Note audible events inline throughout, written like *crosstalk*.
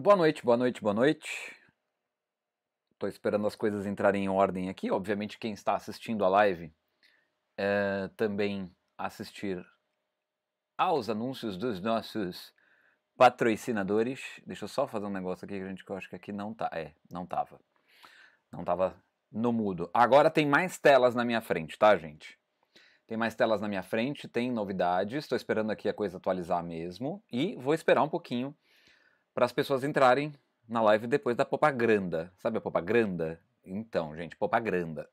boa noite, boa noite, boa noite. Estou esperando as coisas entrarem em ordem aqui. Obviamente, quem está assistindo a live é, também assistir aos anúncios dos nossos patrocinadores. Deixa eu só fazer um negócio aqui que a gente que eu acho que aqui não tá. É, não tava. Não tava no mudo. Agora tem mais telas na minha frente, tá, gente? Tem mais telas na minha frente, tem novidades. Estou esperando aqui a coisa atualizar mesmo. E vou esperar um pouquinho para as pessoas entrarem na live depois da propaganda. Sabe a propaganda? Então, gente, propaganda.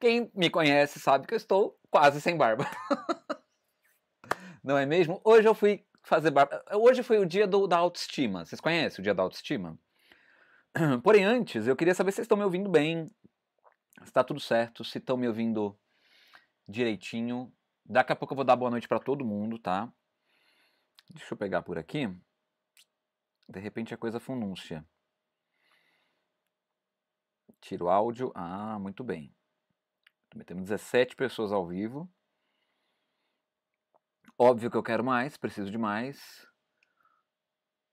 Quem me conhece sabe que eu estou quase sem barba. *laughs* Não é mesmo? Hoje eu fui fazer barba. Hoje foi o dia do, da autoestima. Vocês conhecem o dia da autoestima? *clears throat* Porém, antes, eu queria saber se vocês estão me ouvindo bem, se está tudo certo, se estão me ouvindo direitinho. Daqui a pouco eu vou dar boa noite para todo mundo, tá? Deixa eu pegar por aqui. De repente a coisa funúncia. Tiro o áudio. Ah, muito bem. Também temos 17 pessoas ao vivo. Óbvio que eu quero mais, preciso de mais.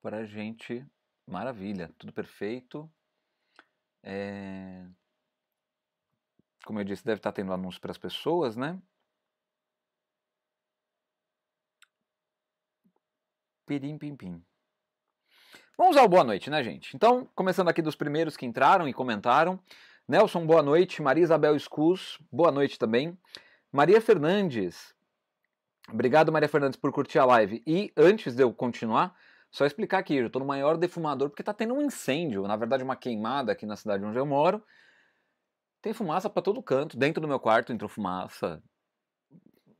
Para a gente. Maravilha, tudo perfeito. É... Como eu disse, deve estar tá tendo anúncio para as pessoas, né? Pirim, pim, pim. Vamos ao boa noite, né, gente? Então, começando aqui dos primeiros que entraram e comentaram. Nelson, boa noite. Maria Isabel Escus, boa noite também. Maria Fernandes, obrigado, Maria Fernandes, por curtir a live. E antes de eu continuar, só explicar aqui, eu estou no maior defumador porque está tendo um incêndio, na verdade, uma queimada aqui na cidade onde eu moro. Tem fumaça para todo canto. Dentro do meu quarto entrou fumaça.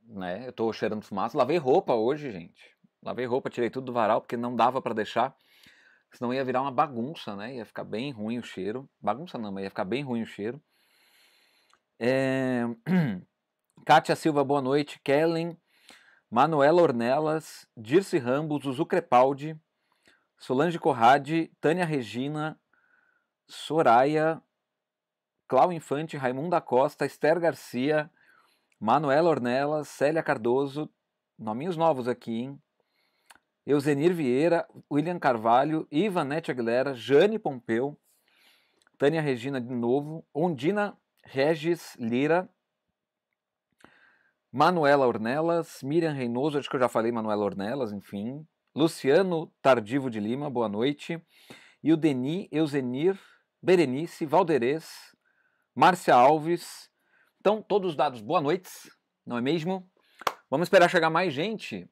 Né? Eu estou cheirando fumaça. Lavei roupa hoje, gente. Lavei roupa, tirei tudo do varal porque não dava para deixar senão ia virar uma bagunça, né? Ia ficar bem ruim o cheiro. Bagunça não, mas ia ficar bem ruim o cheiro. É... *clears throat* Kátia Silva, boa noite. Kellen, Manuela Ornelas, Dirce Rambos, Zuzu Crepaldi, Solange Corrade, Tânia Regina, Soraya, Clau Infante, Raimunda Costa, Esther Garcia, Manuela Ornelas, Célia Cardoso, nominhos novos aqui, hein? Eusenir Vieira, William Carvalho, Ivanete Aguilera, Jane Pompeu, Tânia Regina de novo, Ondina Regis Lira, Manuela Ornelas, Miriam Reinoso, acho que eu já falei Manuela Ornelas, enfim. Luciano Tardivo de Lima, boa noite. E o Deni Eusenir, Berenice, Valderez, Márcia Alves. Então, todos os dados boa noites, não é mesmo? Vamos esperar chegar mais gente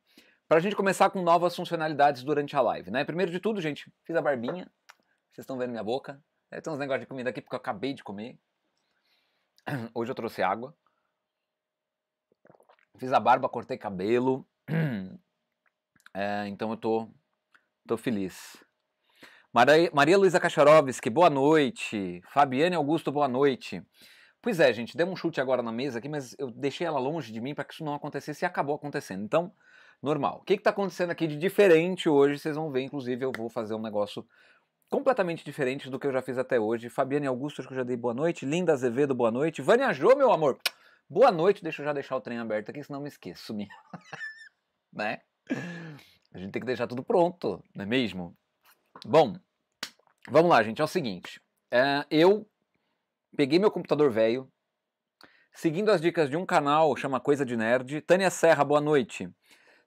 para a gente começar com novas funcionalidades durante a live, né? Primeiro de tudo, gente, fiz a barbinha. Vocês estão vendo minha boca. Tem uns negócios de comida aqui porque eu acabei de comer. Hoje eu trouxe água. Fiz a barba, cortei cabelo. É, então eu tô, tô feliz. Maria, Maria Luísa Kacharovski, boa noite. Fabiane Augusto, boa noite. Pois é, gente, dei um chute agora na mesa aqui, mas eu deixei ela longe de mim para que isso não acontecesse e acabou acontecendo. Então, normal. O que está acontecendo aqui de diferente hoje? Vocês vão ver, inclusive, eu vou fazer um negócio completamente diferente do que eu já fiz até hoje. Fabiane Augusto, acho que eu já dei boa noite. Linda Azevedo, boa noite. Vânia Jô, meu amor, boa noite. Deixa eu já deixar o trem aberto aqui, senão me esqueço. Me... *laughs* né? A gente tem que deixar tudo pronto, não é mesmo? Bom, vamos lá, gente. É o seguinte. É, eu peguei meu computador velho, seguindo as dicas de um canal, chama Coisa de Nerd. Tânia Serra, boa noite.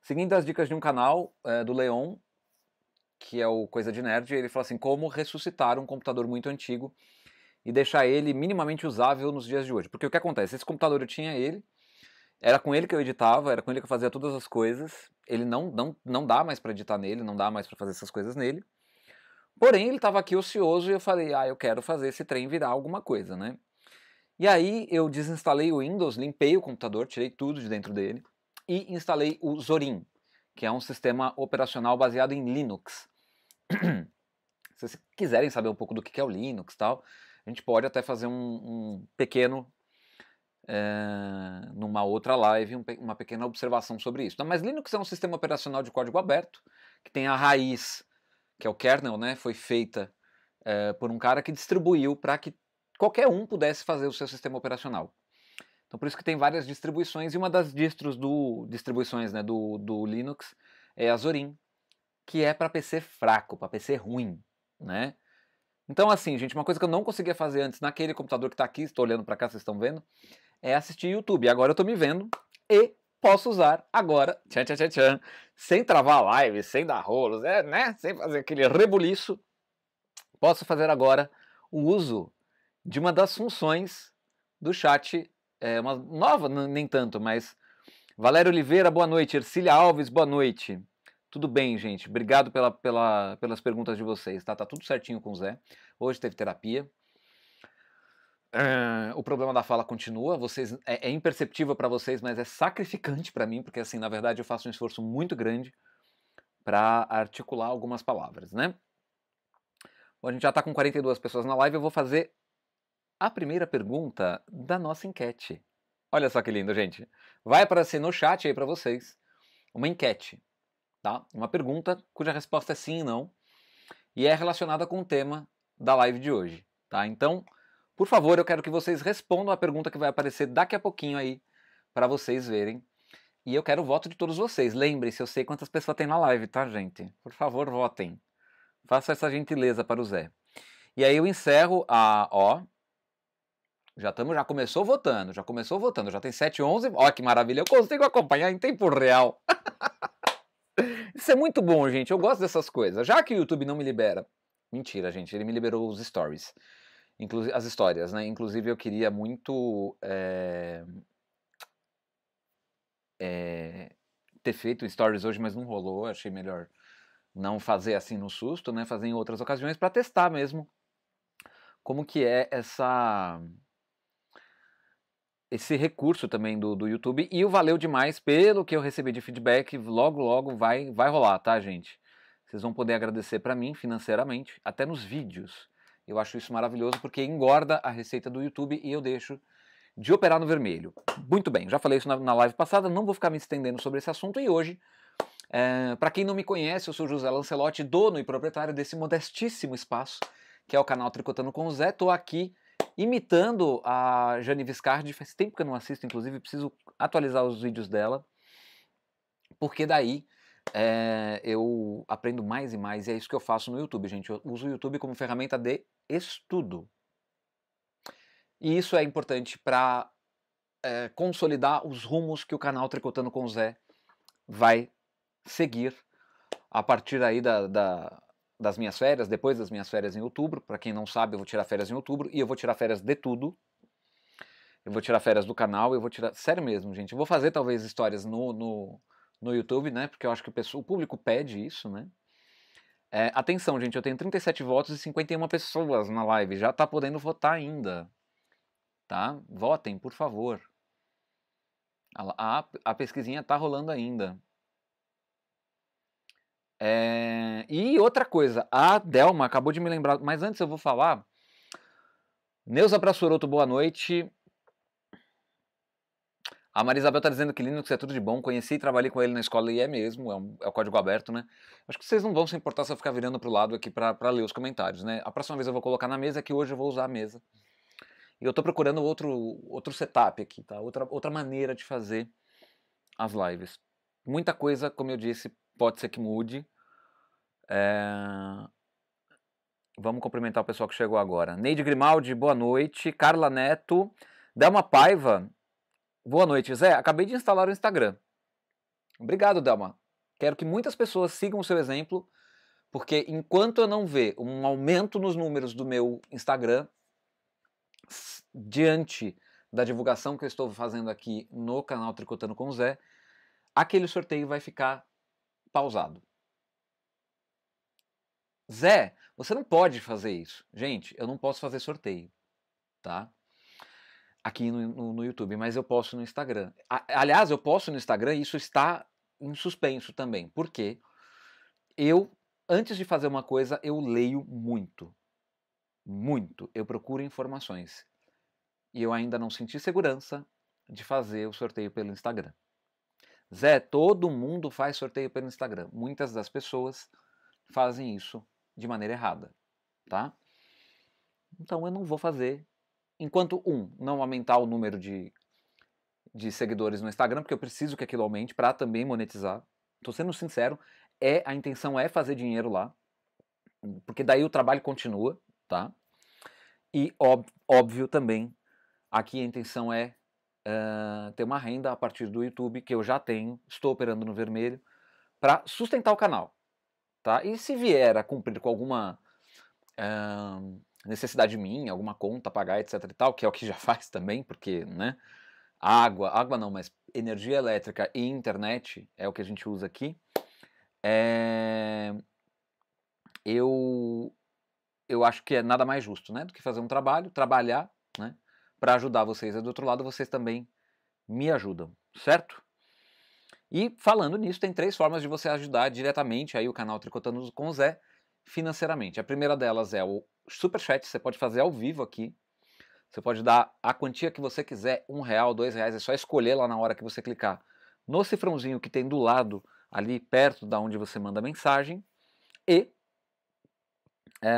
Seguindo as dicas de um canal é, do Leon, que é o Coisa de Nerd, ele fala assim: como ressuscitar um computador muito antigo e deixar ele minimamente usável nos dias de hoje. Porque o que acontece? Esse computador eu tinha ele, era com ele que eu editava, era com ele que eu fazia todas as coisas. Ele não, não, não dá mais para editar nele, não dá mais para fazer essas coisas nele. Porém, ele estava aqui ocioso e eu falei: ah, eu quero fazer esse trem virar alguma coisa, né? E aí eu desinstalei o Windows, limpei o computador, tirei tudo de dentro dele e instalei o Zorin, que é um sistema operacional baseado em Linux. *clears throat* Se vocês quiserem saber um pouco do que é o Linux tal, a gente pode até fazer um, um pequeno, é, numa outra live, um, uma pequena observação sobre isso. mas Linux é um sistema operacional de código aberto, que tem a raiz, que é o kernel, né, foi feita é, por um cara que distribuiu para que qualquer um pudesse fazer o seu sistema operacional. Então por isso que tem várias distribuições e uma das distros do distribuições né, do, do Linux é a Zorin, que é para PC fraco, para PC ruim, né? Então assim, gente, uma coisa que eu não conseguia fazer antes naquele computador que está aqui, estou olhando para cá, vocês estão vendo, é assistir YouTube. Agora eu estou me vendo e posso usar agora, tchan, tchan, tchan, tchan, sem travar a live, sem dar rolos, é, né? Sem fazer aquele rebuliço, posso fazer agora o uso de uma das funções do chat é, uma nova, nem tanto, mas Valério Oliveira, boa noite. Ercília Alves, boa noite. Tudo bem, gente. Obrigado pela, pela, pelas perguntas de vocês. Tá, tá tudo certinho com o Zé. Hoje teve terapia. Ah, o problema da fala continua. Vocês é, é imperceptível para vocês, mas é sacrificante para mim, porque assim, na verdade, eu faço um esforço muito grande para articular algumas palavras, né? Bom, a gente já está com 42 pessoas na live. Eu vou fazer a primeira pergunta da nossa enquete. Olha só que lindo, gente. Vai aparecer no chat aí para vocês uma enquete, tá? Uma pergunta cuja resposta é sim e não e é relacionada com o tema da live de hoje, tá? Então, por favor, eu quero que vocês respondam a pergunta que vai aparecer daqui a pouquinho aí para vocês verem. E eu quero o voto de todos vocês. Lembrem-se, eu sei quantas pessoas tem na live, tá, gente? Por favor, votem. Faça essa gentileza para o Zé. E aí eu encerro a ó, já estamos, já começou votando, já começou votando, já tem 7, 11. Ó, que maravilha, eu consigo acompanhar em tempo real. *laughs* Isso é muito bom, gente. Eu gosto dessas coisas. Já que o YouTube não me libera. Mentira, gente, ele me liberou os stories. Inclusive, as histórias, né? Inclusive, eu queria muito. É... É... ter feito stories hoje, mas não rolou. Achei melhor não fazer assim no susto, né? Fazer em outras ocasiões para testar mesmo como que é essa esse recurso também do, do YouTube. E o valeu demais pelo que eu recebi de feedback. Logo, logo vai, vai rolar, tá, gente? Vocês vão poder agradecer para mim financeiramente, até nos vídeos. Eu acho isso maravilhoso porque engorda a receita do YouTube e eu deixo de operar no vermelho. Muito bem, já falei isso na, na live passada, não vou ficar me estendendo sobre esse assunto e hoje. É, para quem não me conhece, eu sou José Lancelotti, dono e proprietário desse modestíssimo espaço que é o canal Tricotando com o Zé. Tô aqui imitando a Jane Viscardi. Faz tempo que eu não assisto, inclusive, preciso atualizar os vídeos dela, porque daí é, eu aprendo mais e mais, e é isso que eu faço no YouTube, gente. Eu uso o YouTube como ferramenta de estudo. E isso é importante para é, eh, consolidar os rumos que o canal Tricotando com o Zé vai seguir a partir aí da, da das minhas férias, depois das minhas férias em outubro. Para quem não sabe, eu vou tirar férias em outubro e eu vou tirar férias de tudo. Eu vou tirar férias do canal, eu vou tirar. Sério mesmo, gente. Eu vou fazer talvez histórias no, no, no YouTube, né? Porque eu acho que o, pessoal, o público pede isso, né? É, atenção, gente, eu tenho 37 votos e 51 pessoas na live. Já tá podendo votar ainda. Tá? Votem, por favor. A, a, a pesquisinha tá rolando ainda. É... E outra coisa, a Delma acabou de me lembrar, mas antes eu vou falar. Neuza Brassoroto, boa noite. A Marisabel está dizendo que Linux é tudo de bom. Conheci e trabalhei com ele na escola e é mesmo, é, um, é o código aberto, né? Acho que vocês não vão se importar se eu ficar virando para o lado aqui para ler os comentários, né? A próxima vez eu vou colocar na mesa, que hoje eu vou usar a mesa. E eu estou procurando outro, outro setup aqui, tá? Outra, outra maneira de fazer as lives. Muita coisa, como eu disse, pode ser que mude. É... Vamos cumprimentar o pessoal que chegou agora. Neide Grimaldi, boa noite. Carla Neto, Delma Paiva, boa noite. Zé, acabei de instalar o Instagram. Obrigado, Delma. Quero que muitas pessoas sigam o seu exemplo, porque enquanto eu não ver um aumento nos números do meu Instagram, diante da divulgação que eu estou fazendo aqui no canal Tricotando com o Zé, aquele sorteio vai ficar pausado. Zé, você não pode fazer isso. Gente, eu não posso fazer sorteio, tá? Aqui no, no, no YouTube, mas eu posso no Instagram. A, aliás, eu posso no Instagram e isso está em suspenso também. porque Eu, antes de fazer uma coisa, eu leio muito. Muito. Eu procuro informações. E eu ainda não senti segurança de fazer o sorteio pelo Instagram. Zé, todo mundo faz sorteio pelo Instagram. Muitas das pessoas fazem isso de maneira errada, tá? Então eu não vou fazer enquanto um, não aumentar o número de, de seguidores no Instagram, porque eu preciso que aquilo aumente para também monetizar. Tô sendo sincero, é a intenção é fazer dinheiro lá, porque daí o trabalho continua, tá? E óbvio, óbvio também, aqui a intenção é uh, ter uma renda a partir do YouTube, que eu já tenho, estou operando no vermelho, para sustentar o canal. Tá? E se vier a cumprir com alguma uh, necessidade minha, alguma conta a pagar, etc e tal, que é o que já *laughs* faz também, porque, né, água, água não, mas energia elétrica e internet é o que a gente usa aqui, é... eu, eu acho que é nada mais justo, né, do que fazer um trabalho, trabalhar, né, para ajudar vocês aí é do outro lado, vocês também me ajudam, certo? E falando nisso, tem três formas de você ajudar diretamente aí o canal Tricotando com o Zé financeiramente. A primeira delas é o super chat, você pode fazer ao vivo aqui. Você pode dar a quantia que você quiser, um real, dois reais, é só escolher lá na hora que você clicar no cifrãozinho que tem do lado ali perto da onde você manda a mensagem e é,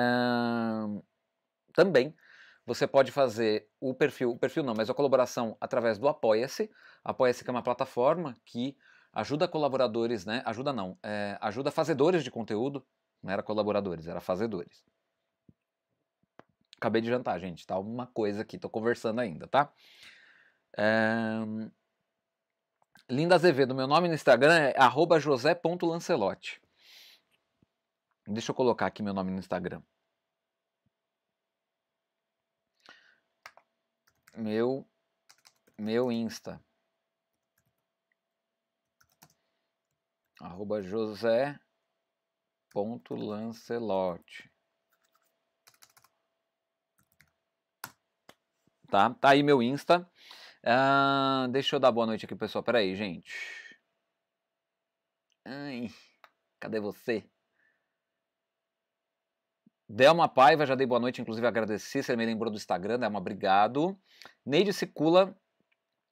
também você pode fazer o perfil, o perfil não, mas a colaboração através do Apoia-se. Apoia-se que é uma plataforma que ajuda colaboradores, né? Ajuda não, é, ajuda fazedores de conteúdo. Não era colaboradores, era fazedores. Acabei de jantar, gente. Tá uma coisa aqui, tô conversando ainda, tá? É... Linda Azevedo, meu nome no Instagram é josé.lancelote. Deixa eu colocar aqui meu nome no Instagram. meu meu Insta. Arroba José ponto Lancelotti. Tá, tá aí meu Insta. Ah, deixa eu dar boa noite aqui, pessoal. Pera aí, gente. Ai, cadê você? Delma Paiva, já dei boa noite, inclusive agradeci, você me lembrou do Instagram, Delma, obrigado. Neide Sicula,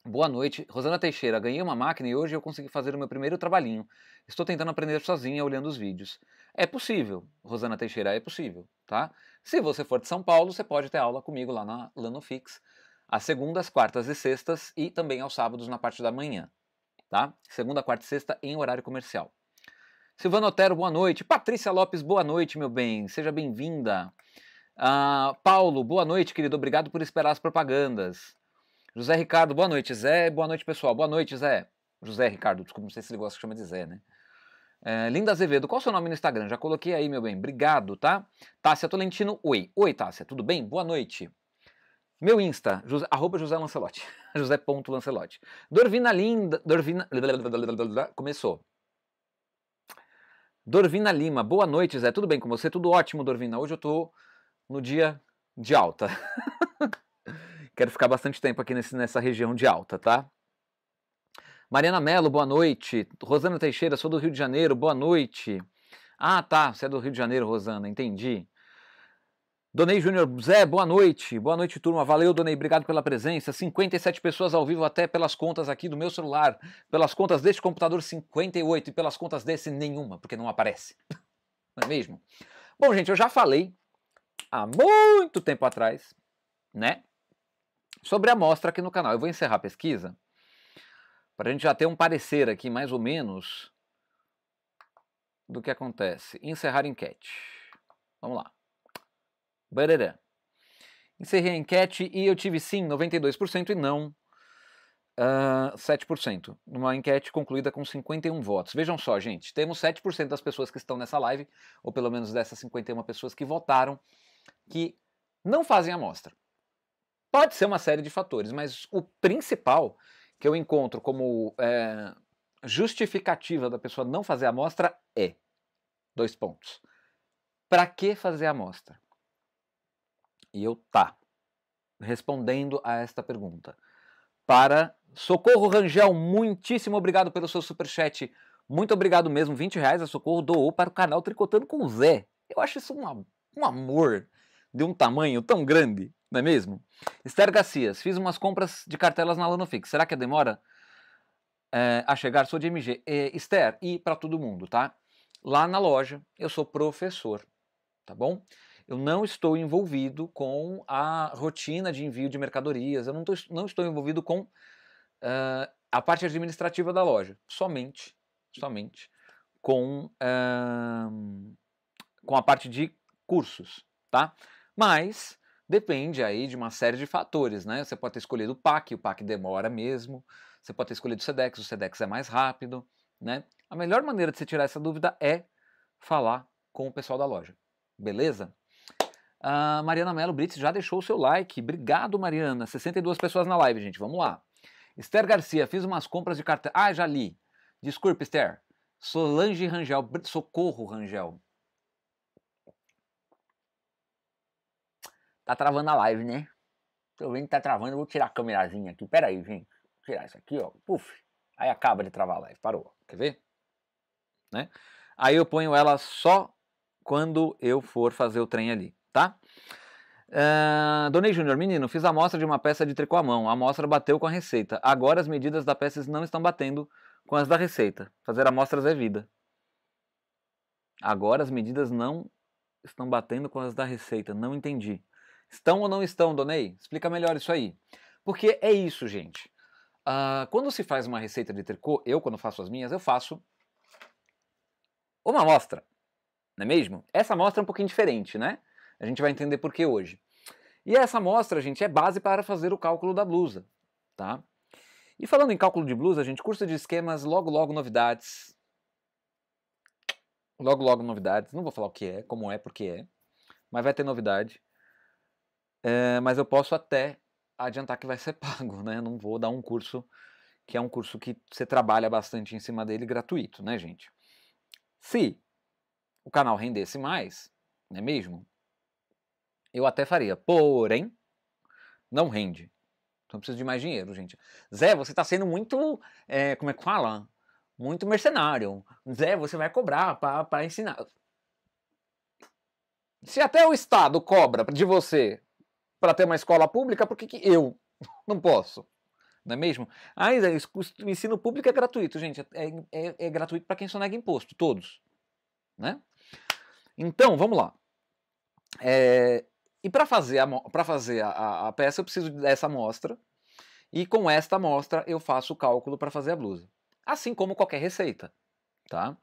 boa noite. Rosana Teixeira, ganhei uma máquina e hoje eu consegui fazer o meu primeiro trabalhinho. Estou tentando aprender sozinha, olhando os vídeos. É possível, Rosana Teixeira, é possível, tá? Se você for de São Paulo, você pode ter aula comigo lá na Lanofix, às segundas, quartas e sextas e também aos sábados na parte da manhã, tá? Segunda, quarta e sexta em horário comercial. Silvano Otero, boa noite. Patrícia Lopes, boa noite, meu bem. Seja bem-vinda. Uh, Paulo, boa noite, querido. Obrigado por esperar as propagandas. José Ricardo, boa noite, Zé. Boa noite, pessoal. Boa noite, Zé. José Ricardo, desculpa, não sei se ele gosta que chama de Zé, né? É, Linda Azevedo, qual o seu nome no Instagram? Já coloquei aí, meu bem. Obrigado, tá? Tássia Tolentino, oi. Oi, Tássia, tudo bem? Boa noite. Meu Insta, José, arroba José Lancelotti. *laughs* José ponto Lancelotti. Dorvina Linda, Dorvina... *laughs* Começou. Dorvina Lima, boa noite, Zé. Tudo bem com você? Tudo ótimo, Dorvina. Hoje eu tô no dia de alta. *laughs* Quero ficar bastante tempo aqui nesse, nessa região de alta, tá? Mariana Mello, boa noite. Rosana Teixeira, sou do Rio de Janeiro, boa noite. Ah, tá, você é do Rio de Janeiro, Rosana, entendi. Donei Júnior, Zé, boa noite. Boa noite, turma. Valeu, Donei. Obrigado pela presença. 57 pessoas ao vivo, até pelas contas aqui do meu celular. Pelas contas deste computador, 58. E pelas contas desse, nenhuma, porque não aparece. *laughs* Não é mesmo? Bom, gente, eu já falei há muito tempo atrás, né? Sobre a amostra aqui no canal. Eu vou encerrar a pesquisa para a gente já ter um parecer aqui, mais ou menos, do que acontece. Encerrar enquete. Vamos lá. Barará. Encerrei a enquete e eu tive sim 92% e não uh, 7%. Uma enquete concluída com 51 votos. Vejam só, gente, temos 7% das pessoas que estão nessa live, ou pelo menos dessas 51 pessoas que votaram, que não fazem amostra. Pode ser uma série de fatores, mas o principal que eu encontro como é, justificativa da pessoa não fazer a amostra é: dois pontos. Para que fazer a amostra? e eu tá. Respondendo a esta pergunta. Para Socorro Rangel, muitíssimo obrigado pelo seu superchat. Muito obrigado mesmo, 20 reais a Socorro doou para o canal Tricotando com o Zé. Eu acho isso um, um amor de um tamanho tão grande, não é mesmo? Esther Garcias, fiz umas compras de cartelas na Lanofix. Será que a demora é, a chegar? Sou de MG. É, eh, Esther, e para todo mundo, tá? Lá na loja, eu sou professor, tá bom? eu não estou envolvido com a rotina de envio de mercadorias, eu não, tô, não estou envolvido com uh, a parte administrativa da loja, somente, somente com, uh, com a parte de cursos, tá? Mas depende aí de uma série de fatores, né? Você pode ter escolhido o PAC, o PAC demora mesmo, você pode ter escolhido o SEDEX, o SEDEX é mais rápido, né? A melhor maneira de você tirar essa dúvida é falar com o pessoal da loja, beleza? A Mariana Melo Brits já deixou o seu like. Obrigado, Mariana. 62 pessoas na live, gente. Vamos lá. Esther Garcia, fiz umas compras de cartão. Ah, já li. Desculpe, Esther. Solange Rangel. Socorro, Rangel. Tá travando a live, né? Tô vendo que tá travando. Eu vou tirar a câmerazinha aqui. Pera aí, gente. Vou tirar isso aqui, ó. Puf. Aí acaba de travar a live. Parou. Quer ver? Né? Aí eu ponho ela só quando eu for fazer o trem ali tá? Uh, Donei Júnior, menino, fiz a amostra de uma peça de tricô à mão. A amostra bateu com a receita. Agora as medidas da peça não estão batendo com as da receita. Fazer amostras é vida. Agora as medidas não estão batendo com as da receita. Não entendi. Estão ou não estão, Donei? Explica melhor isso aí. Porque é isso, gente. Uh, quando se faz uma receita de tricô, eu, quando faço as minhas, eu faço uma amostra. Não é mesmo? Essa amostra é um pouquinho diferente, né? A gente vai entender por que hoje. E essa amostra, gente, é base para fazer o cálculo da blusa, tá? E falando em cálculo de blusa, gente, curso de esquemas, logo logo novidades. Logo logo novidades. Não vou falar o que é, como é, porque é, mas vai ter novidade. É, mas eu posso até adiantar que vai ser *laughs* pago, né? Não vou dar um curso que é um curso que você trabalha bastante em cima dele gratuito, né, gente? Se o canal rendesse mais, não é mesmo? Eu até faria, porém, não rende. Então preciso de mais dinheiro, gente. Zé, você está sendo muito, é, como é que fala? Muito mercenário. Zé, você vai cobrar para ensinar. Se até o Estado cobra de você para ter uma escola pública, por que, que eu *laughs* não posso? Não é mesmo? Ah, o ensino público é gratuito, gente. É, é, é, é gratuito para quem só nega imposto, todos. Né? Então, vamos lá. É, e para fazer, a, fazer a, a, a, peça, eu preciso dessa amostra. E com esta amostra, eu faço o cálculo para fazer a blusa. Assim como qualquer receita. Tá?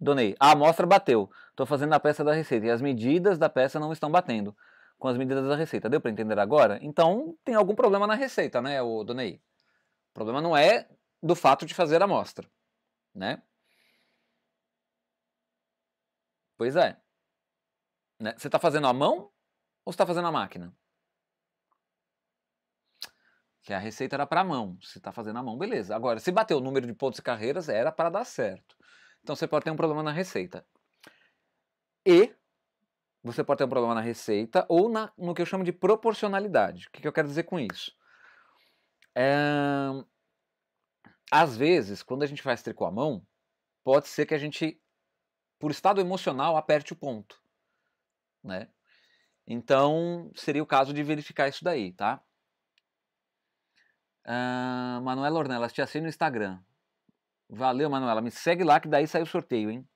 Donei. A amostra bateu. Estou fazendo a peça da receita. E as medidas da peça não estão batendo com as medidas da receita. Deu para entender agora? Então, tem algum problema na receita, né, o Donei? O problema não é do fato de fazer a amostra. Né? Pois é. Né? Você está fazendo à mão ou você está fazendo a máquina? Que a receita era para mão. Se está fazendo a mão, beleza. Agora, se bater o número de pontos e carreiras, era para dar certo. Então você pode ter um problema na receita. E você pode ter um problema na receita ou na, no que eu chamo de proporcionalidade. O que, que eu quero dizer com isso? É... Às vezes, quando a gente faz tricô à mão, pode ser que a gente, por estado emocional, aperte o ponto. Né? Então, seria o caso de verificar isso daí, tá? Uh, Manuela Ornelas, te assino no Instagram. Valeu, Manuela. Me segue lá que daí sai o sorteio, hein?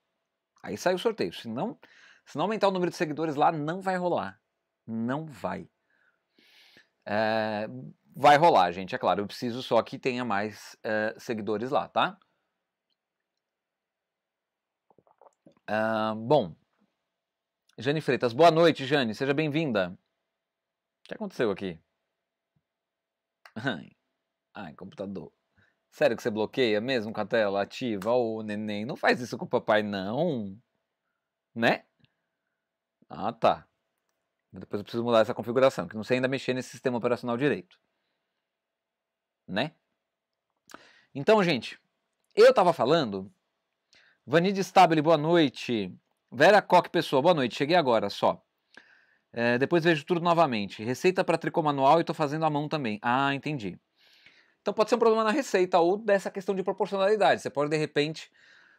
Aí sai o sorteio. Se não, se não aumentar o número de seguidores lá, não vai rolar. Não vai. Eh, vai rolar, gente, é claro. Eu preciso só que tenha mais eh, seguidores lá, tá? Ah, bom, Jane Freitas, boa noite, Jane, seja bem-vinda. O que aconteceu aqui? Ai, ai, computador. Sério que você bloqueia mesmo com a tela ativa? Ô, neném, não faz isso com o papai, não. Né? Ah, tá. Depois eu preciso mudar essa configuração, que não sei ainda mexer nesse sistema operacional direito. Né? Então, gente, eu tava falando. Vanide Stabile, boa noite. Vera Coque Pessoa, boa noite. Cheguei agora só. É, depois vejo tudo novamente. Receita para tricô manual e estou fazendo à mão também. Ah, entendi. Então pode ser um problema na receita ou dessa questão de proporcionalidade. Você pode, de repente,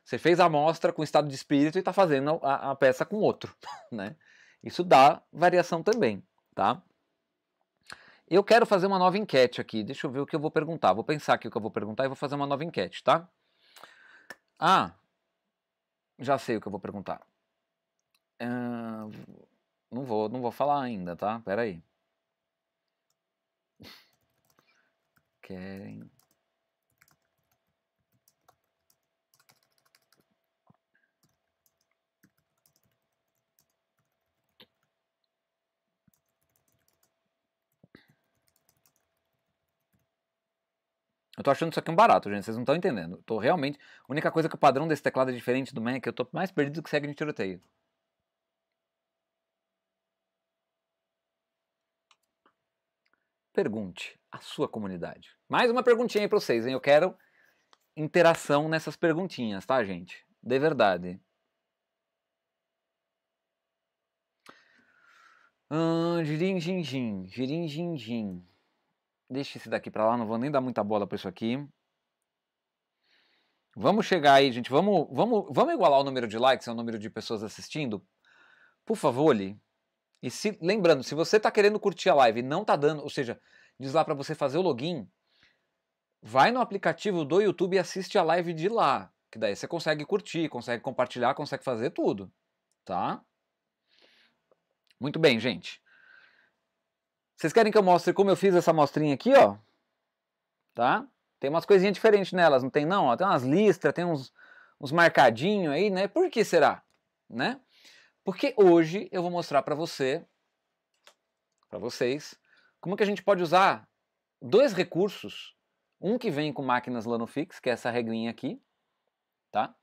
você fez a amostra com estado de espírito e está fazendo a, a, peça com outro. *laughs* Né? Isso dá variação também, tá? Eu quero fazer uma nova enquete aqui. Deixa eu ver o que eu vou perguntar. Vou pensar aqui o que eu vou perguntar e vou fazer uma nova enquete, tá? Ah, já sei o que eu vou perguntar não vou, não vou falar ainda, tá? Pera aí. Querem Eu tô achando isso aqui um barato, gente. Vocês não estão entendendo. Eu tô realmente. A única coisa que o padrão desse teclado é diferente do Mac é que eu tô mais perdido que segue de tiroteio. pergunte à sua comunidade. Mais uma perguntinha aí para vocês, hein? Eu quero interação nessas perguntinhas, tá, gente? De verdade. Hum, girim, gin, gin. Girim, Deixa esse daqui para lá, não vou nem dar muita bola para isso aqui. Vamos chegar aí, gente. Vamos, vamos, vamos igualar o número de likes ao número de pessoas assistindo? Por favor, Lee. E se, lembrando, se você está querendo curtir a live e não está dando, ou seja, diz lá para você fazer o login, vai no aplicativo do YouTube e assiste a live de lá, que daí você consegue curtir, consegue compartilhar, consegue fazer tudo, tá? Muito bem, gente. Vocês querem que eu mostre como eu fiz essa mostrinha aqui, ó? Tá? Tem umas coisinhas diferentes nelas, não tem não? Ó, tem umas listras, tem uns, uns marcadinhos aí, né? Por que será? Né? Porque hoje eu vou mostrar para você, para vocês, como que a gente pode usar dois recursos, um que vem com máquinas Lanofix, que é essa regrinha aqui, tá?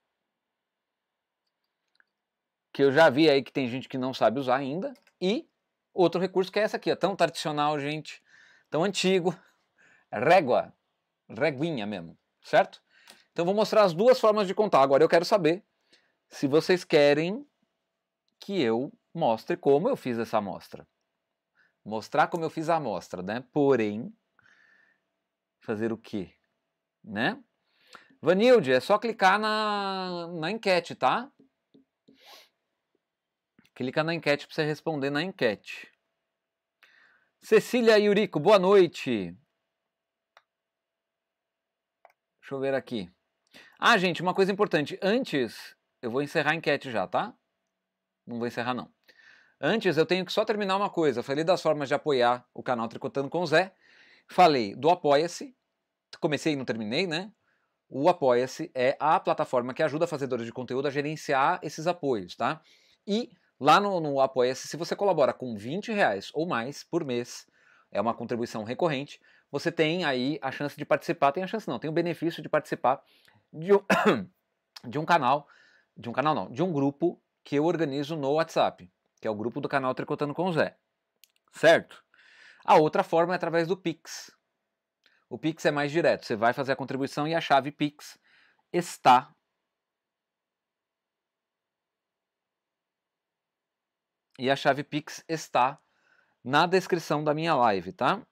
Que eu já vi aí que tem gente que não sabe usar ainda, e outro recurso que é essa aqui, ó, tão tradicional, gente, tão antigo, é régua, reguinha mesmo, certo? Então vou mostrar as duas formas de contar. Agora eu quero saber se vocês querem que eu mostre como eu fiz essa amostra. Mostrar como eu fiz a amostra, né? Porém, fazer o quê? Né? Vanilde, é só clicar na, na enquete, tá? Clica na enquete para você responder na enquete. Cecília Yurico, boa noite. Deixa eu ver aqui. Ah, gente, uma coisa importante. Antes, eu vou encerrar a enquete já, tá? não vou encerrar não. Antes eu tenho que só terminar uma coisa. Falei das formas de apoiar o canal Tricotando com o Zé. Falei do Apoia-se. Comecei e não terminei, né? O Apoia-se é a plataforma que ajuda fazedores de conteúdo a gerenciar esses apoios, tá? E lá no, no Apoia-se, se você colabora com 20 reais ou mais por mês, é uma contribuição recorrente, você tem aí a chance de participar, tem a chance não, tem o benefício de participar de um, *coughs* de um canal, de um canal não, de um grupo que eu organizo no WhatsApp, que é o grupo do canal Tricotando com o Zé. Certo? A outra forma é através do Pix. O Pix é mais direto, você vai fazer a contribuição e a chave Pix está e a chave Pix está na descrição da minha live, tá?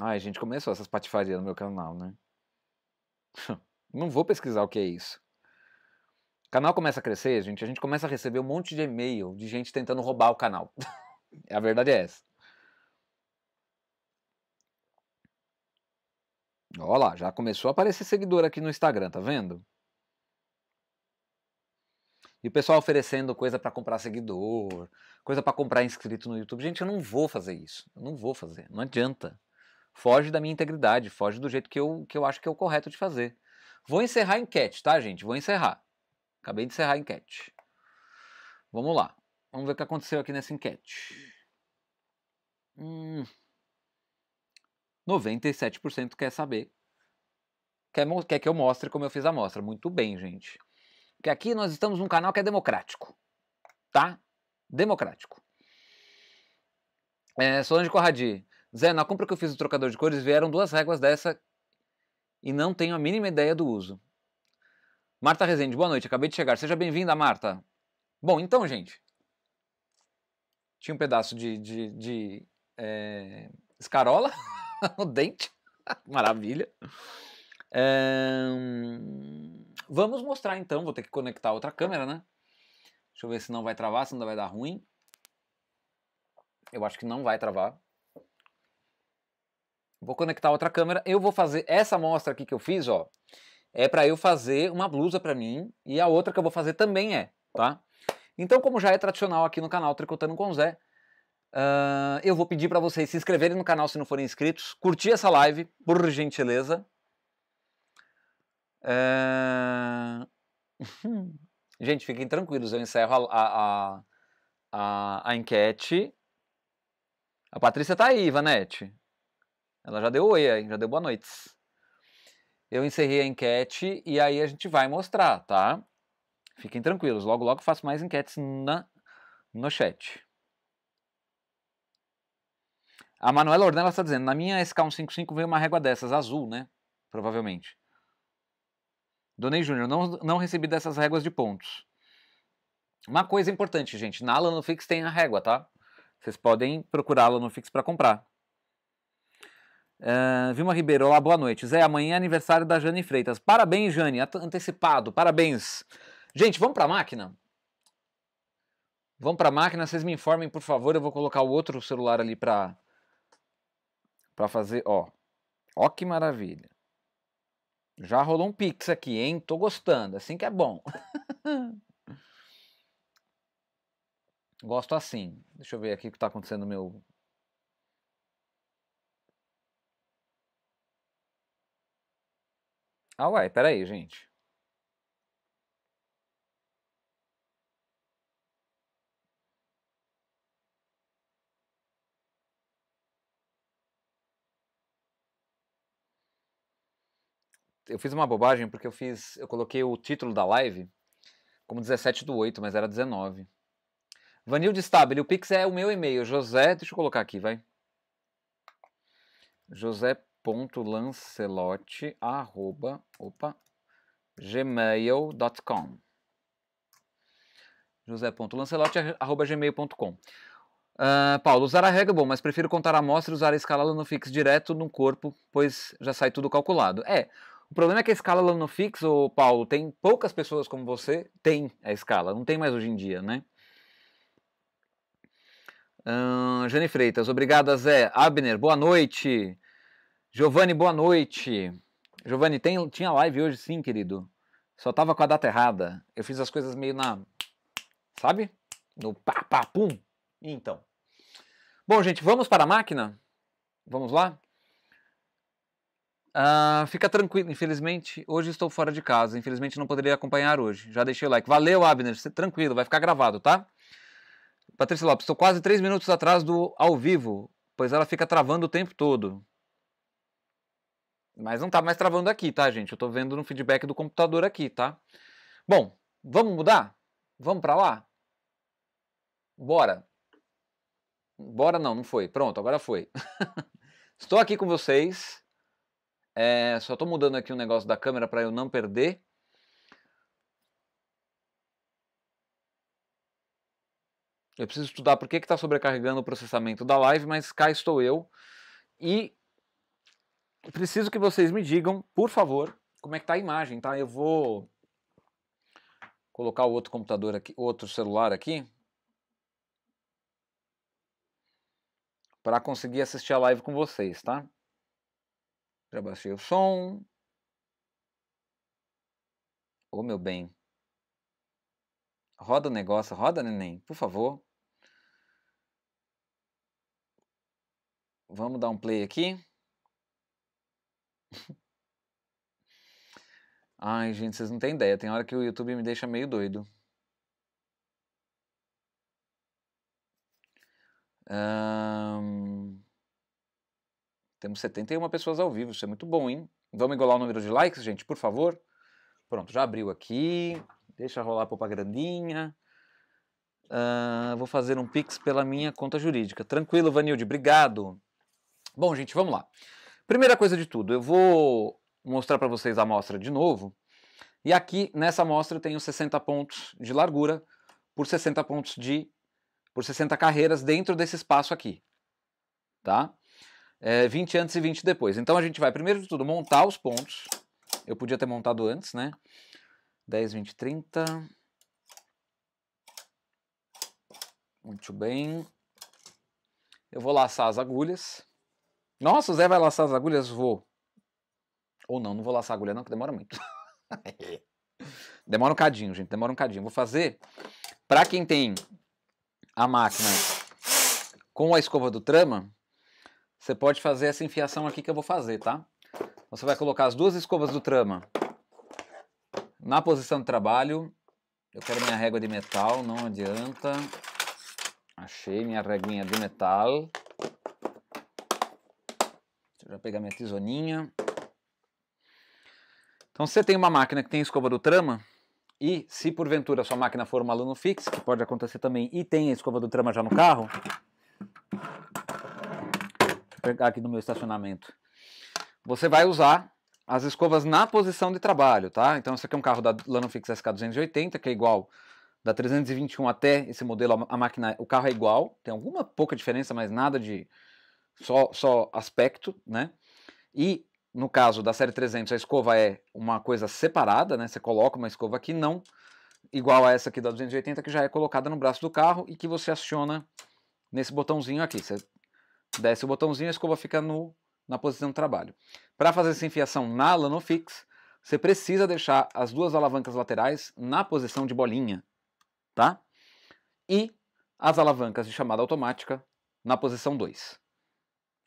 Ai, gente, começou essas patifarias no meu canal, né? *laughs* Não vou pesquisar o que é isso. O canal começa a crescer, gente, a gente começa a receber um monte de e-mail de gente tentando roubar o canal. *laughs* a verdade é essa. Olha lá, já começou a aparecer seguidor aqui no Instagram, tá vendo? E o pessoal oferecendo coisa para comprar seguidor, coisa para comprar inscrito no YouTube. Gente, eu não vou fazer isso. Eu não vou fazer. Não adianta foge da minha integridade, foge do jeito que eu, que eu acho que é o correto de fazer. Vou encerrar a enquete, tá, gente? Vou encerrar. Acabei de encerrar a enquete. Vamos lá. Vamos ver o que aconteceu aqui nessa enquete. Hum, 97% quer saber. Quer, quer que eu mostre como eu fiz a amostra. Muito bem, gente. Porque aqui nós estamos num canal que é democrático. Tá? Democrático. É, Solange Corradi, Zé, na compra que eu fiz do trocador de cores vieram duas réguas dessa e não tenho a mínima ideia do uso. Marta Rezende, boa noite, acabei de chegar. Seja bem-vinda, Marta. Bom, então, gente. Tinha um pedaço de, de, de é, escarola *laughs* no dente. Maravilha. É, vamos mostrar então. Vou ter que conectar outra câmera, né? Deixa eu ver se não vai travar, se não vai dar ruim. Eu acho que não vai travar. Vou conectar outra câmera. Eu vou fazer essa amostra aqui que eu fiz, ó. É para eu fazer uma blusa para mim e a outra que eu vou fazer também é, tá? Então, como já é tradicional aqui no canal Tricotando com Zé, uh, eu vou pedir para vocês se inscreverem no canal se não forem inscritos, curtir essa live, por gentileza. Uh... *laughs* Gente, fiquem tranquilos, eu encerro a, a, a, a enquete. A Patrícia tá aí, Vanete. Ela já deu oi aí, já deu boa noite. Eu encerrei a enquete e aí a gente vai mostrar, tá? Fiquem tranquilos, logo logo faço mais enquetes na, no chat. A Manuela Ornella está dizendo, na minha SK155 veio uma régua dessas, azul, né? Provavelmente. Donei Júnior, não, não recebi dessas réguas de pontos. Uma coisa importante, gente, na Alanofix tem a régua, tá? Vocês podem procurar a Fix para comprar. Uh, Vilma Ribeiro, olá, boa noite. Zé, amanhã é aniversário da Jane Freitas. Parabéns, Jane, antecipado, parabéns. Gente, vamos para a máquina? Vamos para a máquina, vocês me informem, por favor. Eu vou colocar o outro celular ali para para fazer, ó. Ó que maravilha. Já rolou um pix aqui, hein? Tô gostando, assim que é bom. *laughs* Gosto assim. Deixa eu ver aqui o que tá acontecendo no meu Ah, Pera peraí, gente. eu fiz uma bobagem porque eu fiz, eu coloquei o título da live como 17 do 8, mas era 19. de Stabile, o Pix é o meu e-mail, José, deixa eu colocar aqui, vai. José Lancelotti arroba, opa, gmail.com uh, ah, Paulo, usar a regra é bom, mas prefiro contar a amostra e usar a escala Lanofix direto no corpo, pois já sai tudo calculado. É, o problema é que a escala Lanofix, ô Paulo, tem poucas pessoas como você tem a escala, não tem mais hoje em dia, né? Uh, Jane Freitas, obrigada Zé. Abner, boa noite. Giovanni, boa noite. Giovanni, tem, tinha live hoje sim, querido. Só tava com a data errada. Eu fiz as coisas meio na. Sabe? No pá, pá, pum. Então. Bom, gente, vamos para a máquina? Vamos lá? Uh, fica tranquilo, infelizmente, hoje estou fora de casa. Infelizmente não poderia acompanhar hoje. Já deixei o like. Valeu, Abner. Você, tranquilo, vai ficar gravado, tá? Patrícia Lopes, estou quase 3 minutos atrás do ao vivo, pois ela fica travando o tempo todo. Mas não tá mais travando aqui, tá, gente? Eu tô vendo no feedback do computador aqui, tá? Bom, vamos mudar? Vamos para lá? Bora. Bora não, não foi. Pronto, agora foi. *laughs* Estou aqui com vocês. É, só estou mudando aqui o um negócio da câmera para eu não perder. Eu preciso estudar por que está sobrecarregando o processamento da live, mas cá estou eu. E preciso que vocês me digam, por favor, como é que tá a imagem, tá? Eu vou colocar o outro computador aqui, outro celular aqui, para conseguir assistir a live com vocês, tá? Já baixei o som. Ô, oh, meu bem. Roda o negócio, roda, neném, por favor. Vamos dar um play aqui. Ai, gente, vocês não têm ideia. Tem hora que o YouTube me deixa meio doido. Um... Temos 71 pessoas ao vivo, isso é muito bom, hein? Vamos igualar o número de likes, gente, por favor. Pronto, já abriu aqui. Deixa rolar a popa Uh, vou fazer um pix pela minha conta jurídica. Tranquilo, Vanilde, obrigado. Bom, gente, vamos lá. Primeira coisa de tudo, eu vou mostrar para vocês a amostra de novo. E aqui nessa amostra eu tenho 60 pontos de largura por 60 pontos de por 60 carreiras dentro desse espaço aqui, tá? É, 20 antes e 20 depois. Então a gente vai primeiro de tudo montar os pontos. Eu podia ter montado antes, né? 10, 20, 30. Muito bem. Eu vou laçar as agulhas. Nossa, o Zé vai laçar as agulhas? Vou. Ou não, não vou laçar agulha não, que demora muito. *laughs* É. demora um cadinho, gente, demora um cadinho. Vou fazer, para quem tem a máquina com a escova do trama, você pode fazer essa enfiação aqui que eu vou fazer, tá? Você vai colocar as duas escovas do trama na posição de trabalho. Eu quero minha régua de metal, não adianta. Achei minha réguinha de metal. Deixa eu já pegar minha tesourinha. Então, se você tem uma máquina que tem escova do trama, e se porventura sua máquina for uma Lano Fix, que pode acontecer também, e tem a escova do trama já no carro, vou pegar aqui no meu estacionamento, você vai usar as escovas na posição de trabalho, tá? Então, esse aqui é um carro da Lanofix SK280, que é igual da 321 até esse modelo, a máquina, o carro é igual, tem alguma pouca diferença, mas nada de só, só aspecto, né? E no caso da série 300, a escova é uma coisa separada, né? Você coloca uma escova aqui, não igual a essa aqui da 280, que já é colocada no braço do carro e que você aciona nesse botãozinho aqui. Você desce o botãozinho e a escova fica no, na posição de trabalho. Para fazer essa enfiação na Lanofix, você precisa deixar as duas alavancas laterais na posição de bolinha, tá? E as alavancas de chamada automática na posição 2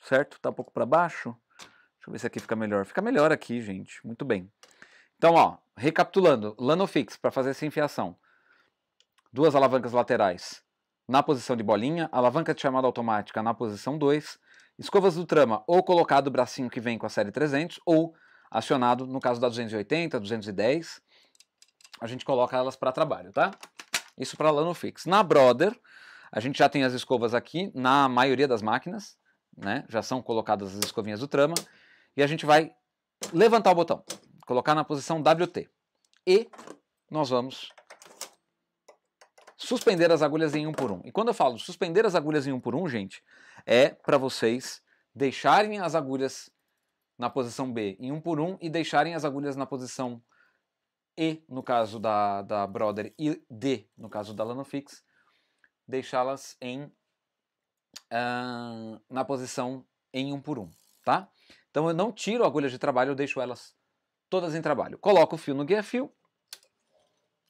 certo? Tá um pouco para baixo. Deixa eu ver se aqui fica melhor. Fica melhor aqui, gente. Muito bem. Então, ó, recapitulando, lano fix para fazer essa enfiação. Duas alavancas laterais na posição de bolinha, alavanca de chamada automática na posição 2, escovas do trama ou colocado o bracinho que vem com a série 300 ou acionado, no caso da 280, 210, a gente coloca elas para trabalho, tá? Isso para lano fix. Na Brother, a gente já tem as escovas aqui na maioria das máquinas, né? Já são colocadas as escovinhas do trama e a gente vai levantar o botão, colocar na posição WT. E nós vamos suspender as agulhas em um por um. E quando eu falo suspender as agulhas em um por um, gente, é para vocês deixarem as agulhas na posição B em um por um e deixarem as agulhas na posição E, no caso da, da Brother, e D, no caso da Lanofix, deixá-las em uh, na posição em um por um, tá? Então eu não tiro agulhas de trabalho, eu deixo elas todas em trabalho. Coloco o fio no guia fio,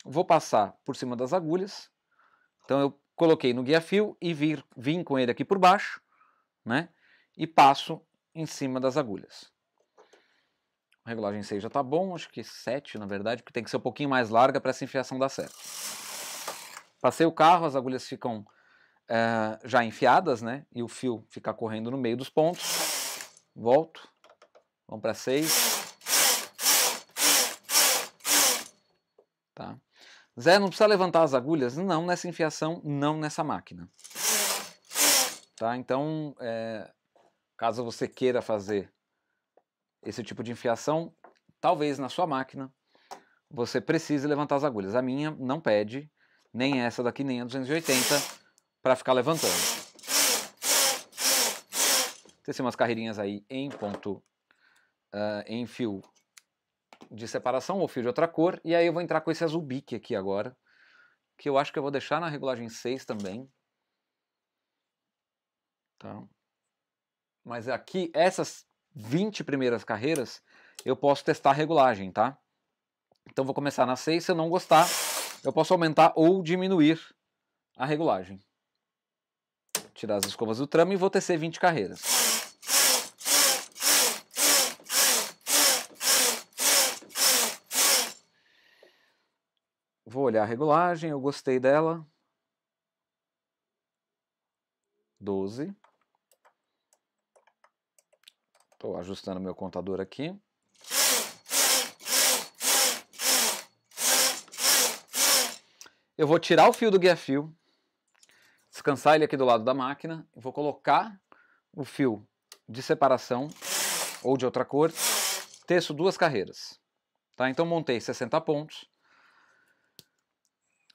vou passar por cima das agulhas. Então eu coloquei no guia fio e vir, vim com ele aqui por baixo, né? E passo em cima das agulhas. A regulagem 6 já tá bom, acho que 7 na verdade, porque tem que ser um pouquinho mais larga para essa enfiação dar certo. Passei o carro, as agulhas ficam é, já enfiadas, né? E o fio fica correndo no meio dos pontos. Volto. Vamos para seis. Tá? Zé, não precisa levantar as agulhas? Não nessa enfiação, não nessa máquina. Tá? Então, é, caso você queira fazer esse tipo de enfiação, talvez na sua máquina você precise levantar as agulhas. A minha não pede, nem essa daqui, nem a 280 para ficar levantando. Tem assim umas carreirinhas aí em ponto, uh, em fio de separação ou fio de outra cor. E aí eu vou entrar com esse azul bique aqui agora, que eu acho que eu vou deixar na regulagem 6 também. Tá. Mas aqui, essas 20 primeiras carreiras, eu posso testar a regulagem, tá? Então vou começar na 6, se eu não gostar, eu posso aumentar ou diminuir a regulagem tirar as escovas do tramo e vou tecer 20 carreiras. Vou olhar a regulagem, eu gostei dela. 12. Estou ajustando meu contador aqui. Eu vou tirar o fio do guia-fio descansar ele aqui do lado da máquina, vou colocar o fio de separação ou de outra cor, teço duas carreiras. Tá? Então montei 60 pontos,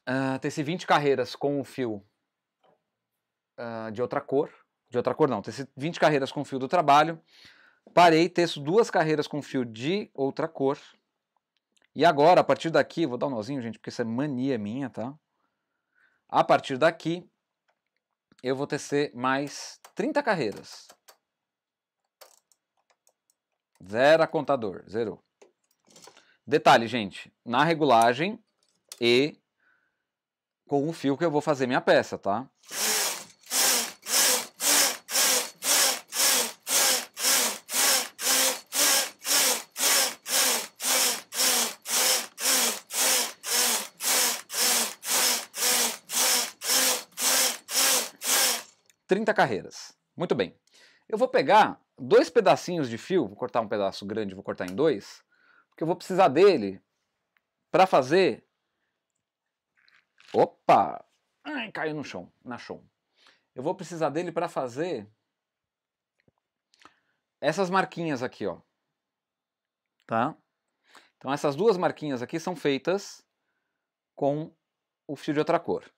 uh, teci 20 carreiras com o fio uh, de outra cor, de outra cor não, teci 20 carreiras com o fio do trabalho, parei, teço duas carreiras com fio de outra cor, e agora, a partir daqui, vou dar um nozinho, gente, porque isso é mania minha, tá? A partir daqui, eu vou tecer mais 30 carreiras. Zero contador, zerou. Detalhe, gente, na regulagem e com o fio que eu vou fazer minha peça, tá? 30 carreiras. Muito bem. Eu vou pegar dois pedacinhos de fio, vou cortar um pedaço grande, vou cortar em dois, porque eu vou precisar dele para fazer. Opa! Ai, caiu no chão, na chão. Eu vou precisar dele para fazer essas marquinhas aqui, ó. Tá? Então essas duas marquinhas aqui são feitas com o fio de outra cor.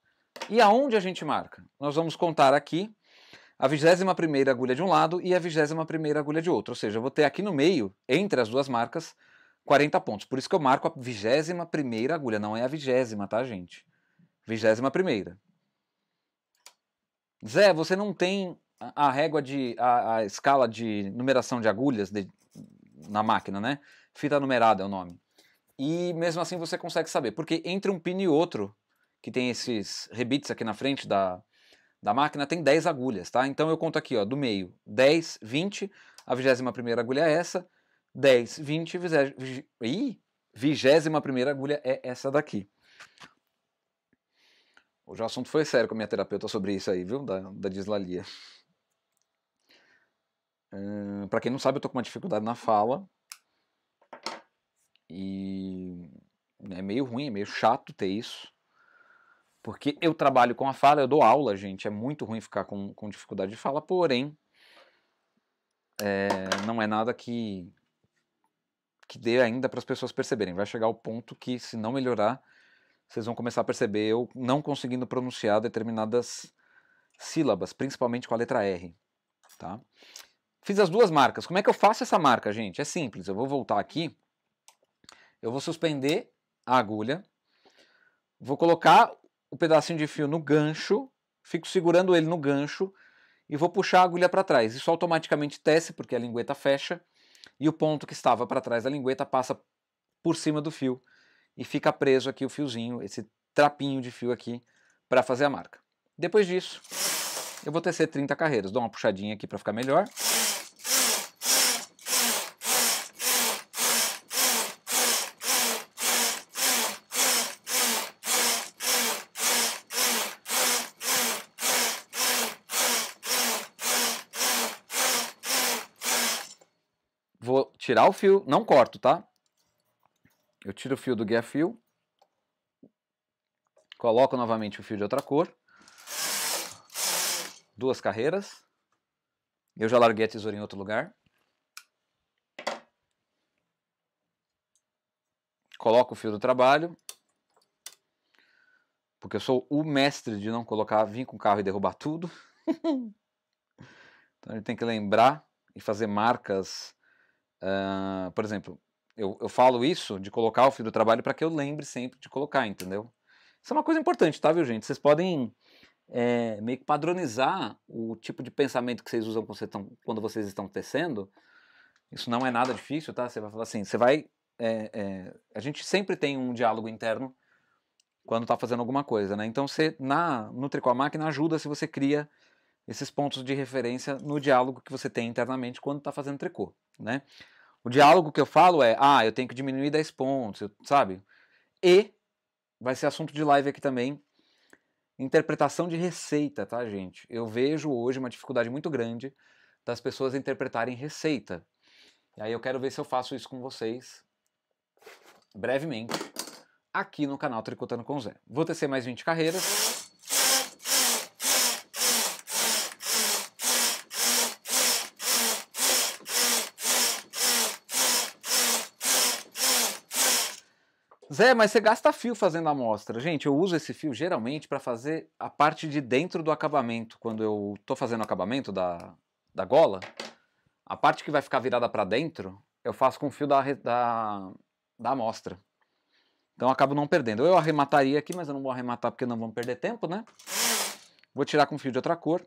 E aonde a gente marca? Nós vamos contar aqui a 21 primeira agulha de um lado e a 21 primeira agulha de outro, ou seja, eu vou ter aqui no meio, entre as duas marcas, 40 pontos. Por isso que eu marco a 21 primeira agulha, não é a vigésima, tá, gente? 21 primeira. Zé, você não tem a régua de a, a escala de numeração de agulhas de, na máquina, né? Fita numerada é o nome. E mesmo assim você consegue saber, porque entre um pino e outro, que tem esses rebites aqui na frente da, da máquina tem 10 agulhas, tá? Então eu conto aqui, ó, do meio, 10, 20, a 21ª agulha é essa, 10, 20, e 21 agulha é essa daqui. Hoje o assunto foi sério com a minha terapeuta sobre isso aí, viu? Da, da dislalia. Hum, pra quem não sabe, eu tô com uma dificuldade na fala. E né, é meio ruim, é meio chato ter isso. Porque eu trabalho com a fala, eu dou aula, gente. É muito ruim ficar com, com dificuldade de fala, porém, é, não é nada que, que dê ainda para as pessoas perceberem. Vai chegar o ponto que, se não melhorar, vocês vão começar a perceber eu não conseguindo pronunciar determinadas sílabas, principalmente com a letra R. Tá? Fiz as duas marcas. Como é que eu faço essa marca, gente? É simples. Eu vou voltar aqui. Eu vou suspender a agulha. Vou colocar o pedacinho de fio no gancho, fico segurando ele no gancho e vou puxar a agulha para trás. Isso automaticamente tece, porque a lingueta fecha, e o ponto que estava para trás da lingueta passa por cima do fio e fica preso aqui o fiozinho, esse trapinho de fio aqui, para fazer a marca. Depois disso, eu vou tecer 30 carreiras. Dou uma puxadinha aqui para ficar melhor. tirar o fio, não corto, tá? Eu tiro o fio do guia fio, coloco novamente o fio de outra cor, duas carreiras, eu já larguei a tesoura em outro lugar, coloco o fio do trabalho, porque eu sou o mestre de não colocar, vir com o carro e derrubar tudo. *laughs* então ele tem que lembrar e fazer marcas Uh, por exemplo, eu, eu falo isso de colocar o fio do trabalho para que eu lembre sempre de colocar, entendeu? Isso é uma coisa importante, tá, viu, gente? Vocês podem é, meio que padronizar o tipo de pensamento que vocês usam quando vocês, estão, quando vocês estão tecendo. Isso não é nada difícil, tá? Você vai falar assim, você vai. É, é, a gente sempre tem um diálogo interno quando está fazendo alguma coisa, né? Então você, na, no Tricô a Máquina, ajuda se você cria esses pontos de referência no diálogo que você tem internamente quando está fazendo tricô, né? O diálogo que eu falo é, ah, eu tenho que diminuir 10 pontos, sabe? E, vai ser assunto de live aqui também, interpretação de receita, tá, gente? Eu vejo hoje uma dificuldade muito grande das pessoas interpretarem receita. E aí eu quero ver se eu faço isso com vocês brevemente aqui no canal Tricotando com Zé. Vou tecer mais 20 carreiras. Zé, mas você gasta fio fazendo a amostra. Gente, eu uso esse fio geralmente para fazer a parte de dentro do acabamento. Quando eu estou fazendo o acabamento da, da gola, a parte que vai ficar virada para dentro, eu faço com o fio da, da, da amostra. Então eu acabo não perdendo. Eu arremataria aqui, mas eu não vou arrematar porque não vamos perder tempo, né? Vou tirar com fio de outra cor.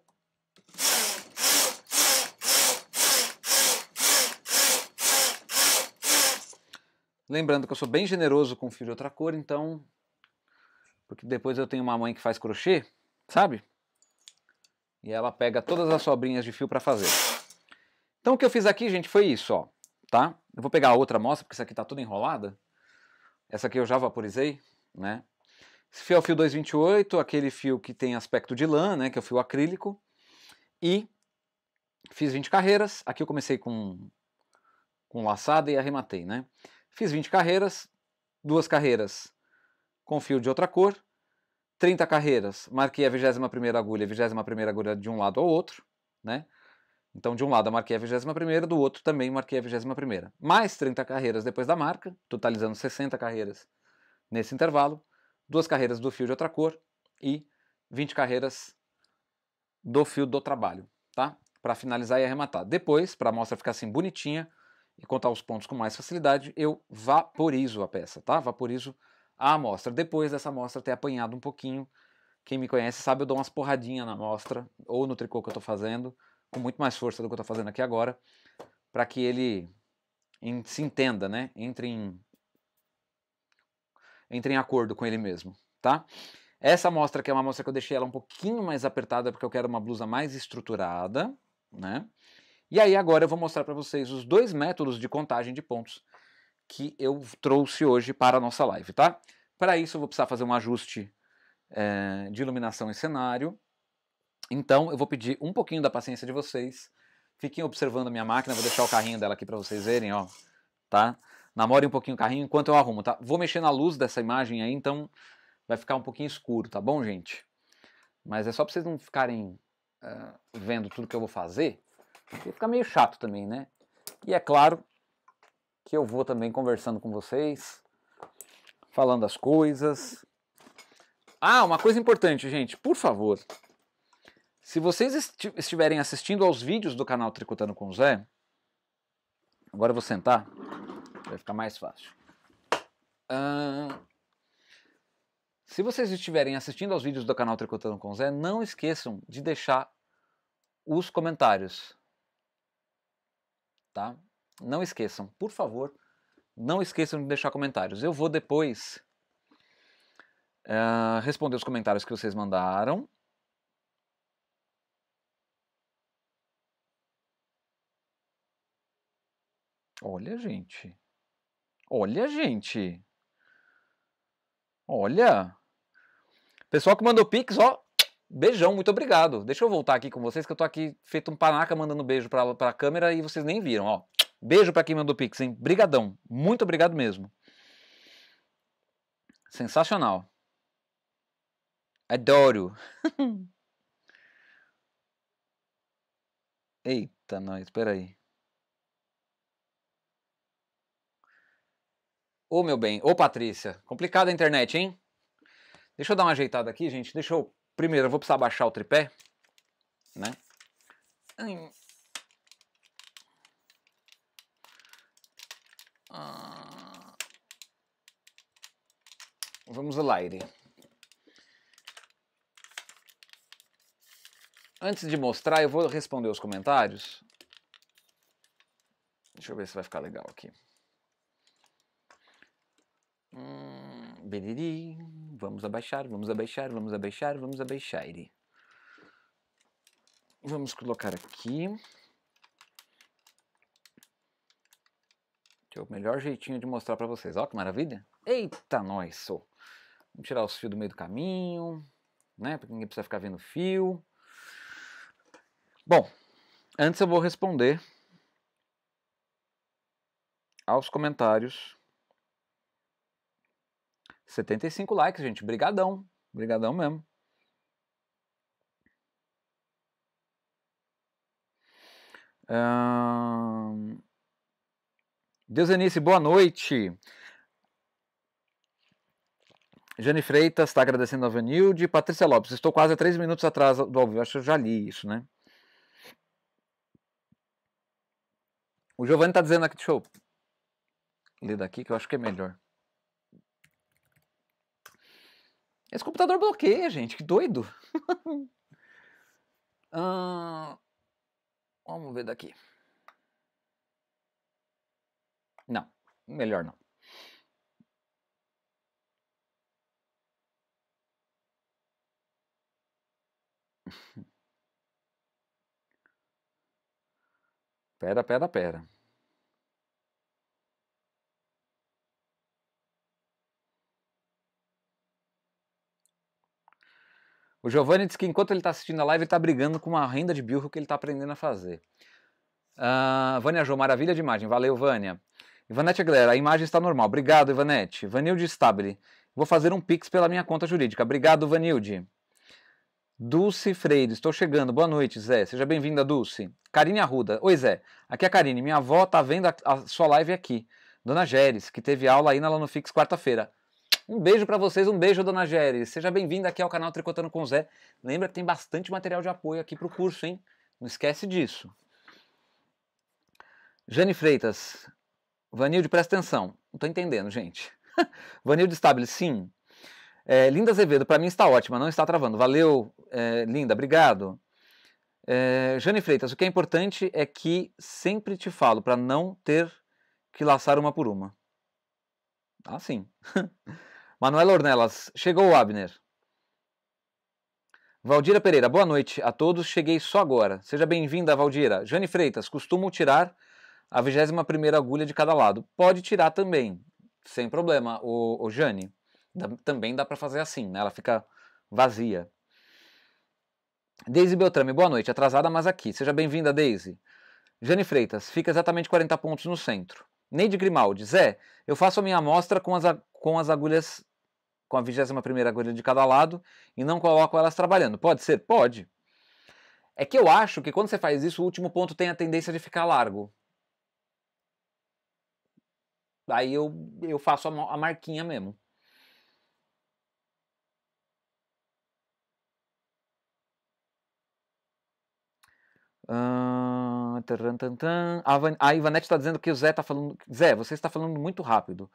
Lembrando que eu sou bem generoso com fio de outra cor, então. Porque depois eu tenho uma mãe que faz crochê, sabe? E ela pega todas as sobrinhas de fio para fazer. Então o que eu fiz aqui, gente, foi isso, ó. Tá? Eu vou pegar a outra amostra, porque essa aqui tá toda enrolada. Essa aqui eu já vaporizei, né? Esse fio é o fio 228, aquele fio que tem aspecto de lã, né? Que é o fio acrílico. E fiz 20 carreiras. Aqui eu comecei com, com laçada e arrematei, né? Fiz 20 carreiras, duas carreiras com fio de outra cor, 30 carreiras, marquei a 21 primeira agulha, 21 primeira agulha de um lado ao outro, né? Então, de um lado eu marquei a 21 primeira, do outro também marquei a 21 primeira, Mais 30 carreiras depois da marca, totalizando 60 carreiras nesse intervalo, duas carreiras do fio de outra cor e 20 carreiras do fio do trabalho, tá? Para finalizar e arrematar. Depois, para a amostra ficar assim bonitinha, e contar os pontos com mais facilidade, eu vaporizo a peça, tá? Vaporizo a amostra. Depois dessa amostra ter apanhado um pouquinho, quem me conhece sabe, eu dou umas porradinhas na amostra ou no tricô que eu estou fazendo, com muito mais força do que eu estou fazendo aqui agora, para que ele em, se entenda, né? Entre em, entre em acordo com ele mesmo, tá? Essa amostra aqui é uma amostra que eu deixei ela um pouquinho mais apertada porque eu quero uma blusa mais estruturada, né? E aí agora eu vou mostrar para vocês os dois métodos de contagem de pontos que eu trouxe hoje para a nossa live, tá? Para isso eu vou precisar fazer um ajuste é, de iluminação e cenário. Então eu vou pedir um pouquinho da paciência de vocês. Fiquem observando a minha máquina, vou deixar o carrinho dela aqui para vocês verem, ó, tá? Namorem um pouquinho o carrinho enquanto eu arrumo, tá? Vou mexer na luz dessa imagem aí, então vai ficar um pouquinho escuro, tá bom, gente? Mas é só para vocês não ficarem uh, vendo tudo que eu vou fazer, Ia ficar meio chato também, né? E é claro que eu vou também conversando com vocês, falando as coisas. Ah, uma coisa importante, gente, por favor. Se vocês estiverem assistindo aos vídeos do canal Tricotando com o Zé, agora eu vou sentar, vai ficar mais fácil. Uh, se vocês estiverem assistindo aos vídeos do canal Tricotando com o Zé, não esqueçam de deixar os comentários tá? Não esqueçam, por favor, não esqueçam de deixar comentários. Eu vou depois uh, responder os comentários que vocês mandaram. Olha, gente. Olha, gente. Olha. Pessoal que mandou pix, ó, Beijão, muito obrigado. Deixa eu voltar aqui com vocês, que eu tô aqui feito um panaca mandando beijo pra, pra câmera e vocês nem viram, ó. Beijo pra quem mandou pix, hein? Brigadão. Muito obrigado mesmo. Sensacional. Adoro. *laughs* Eita, nós, espera aí. Ô, meu bem. Ô, Patrícia. Complicada a internet, hein? Deixa eu dar uma ajeitada aqui, gente. Deixa eu Primeiro, eu vou precisar baixar o tripé, né? Ah. Vamos lá, Iri. Antes de mostrar, eu vou responder os comentários. Deixa eu ver se vai ficar legal aqui. Hum, Vamos abaixar, vamos abaixar, vamos abaixar, vamos abaixar. Vamos colocar aqui. Esse é o melhor jeitinho de mostrar para vocês. Ó que maravilha. Eita, nós. Vamos tirar os fios do meio do caminho, né? Porque ninguém precisa ficar vendo fio. Bom, antes eu vou responder aos comentários 75 likes, gente. Brigadão. Brigadão mesmo. Deus Anice, boa noite. Jane Freitas está agradecendo a Vanilde. Patrícia Lopes, estou quase a três minutos atrás do óbvio. Acho que eu já li isso, né? O Giovanni está dizendo aqui, deixa eu ler daqui que eu acho que é melhor. Esse computador bloqueia, gente, que doido. *laughs* vamos ver daqui. Não, melhor não. *laughs* Pera, pera, pera. O Giovanni disse que enquanto ele está assistindo a live, ele está brigando com uma renda de bilro que ele está aprendendo a fazer. Uh, Vânia Jô, maravilha de imagem. Valeu, Vânia. Ivanete Aguilera, a imagem está normal. Obrigado, Ivanete. Vanilde Stabile, vou fazer um pix pela minha conta jurídica. Obrigado, Vanilde. Dulce Freire, estou chegando. Boa noite, Zé. Seja bem-vinda, Dulce. Karine Arruda. Oi, Zé. Aqui é a Karine. Minha avó tá vendo a, a sua live aqui. Dona Geres, que teve aula aí na Lanofix quarta-feira. Um beijo para vocês, um beijo, dona Géri. Seja bem-vinda aqui ao canal Tricotando com Zé. Lembra que tem bastante material de apoio aqui pro curso, hein? Não esquece disso. Jane Freitas. Vanilde, presta atenção. Não tô entendendo, gente. *laughs* Vanilde Stable, sim. É, Linda Azevedo, para mim está ótima, não está travando. Valeu, é, Linda, obrigado. É, Jane Freitas, o que é importante é que sempre te falo para não ter que laçar uma por uma. Ah, sim. *laughs* Manuela Ornelas, chegou o Abner. Valdira Pereira, boa noite a todos. Cheguei só agora. Seja bem-vinda, Valdira. Jane Freitas, costumo tirar a 21 agulha de cada lado. Pode tirar também, sem problema, o, o Jane. Da, também dá para fazer assim, né? Ela fica vazia. Daisy Beltrame, boa noite. Atrasada, mas aqui. Seja bem-vinda, Daisy. Jane Freitas, fica exatamente 40 pontos no centro. Neide Grimaldi, Zé, eu faço a minha amostra com as, com as agulhas com a 21 primeira agulha de cada lado e não coloco elas trabalhando. Pode ser? Pode. É que eu acho que quando você faz isso, o último ponto tem a tendência de ficar largo. Aí eu, eu faço a, a marquinha mesmo. a Ivanete está dizendo que o Zé está falando. Zé, você está falando muito rápido.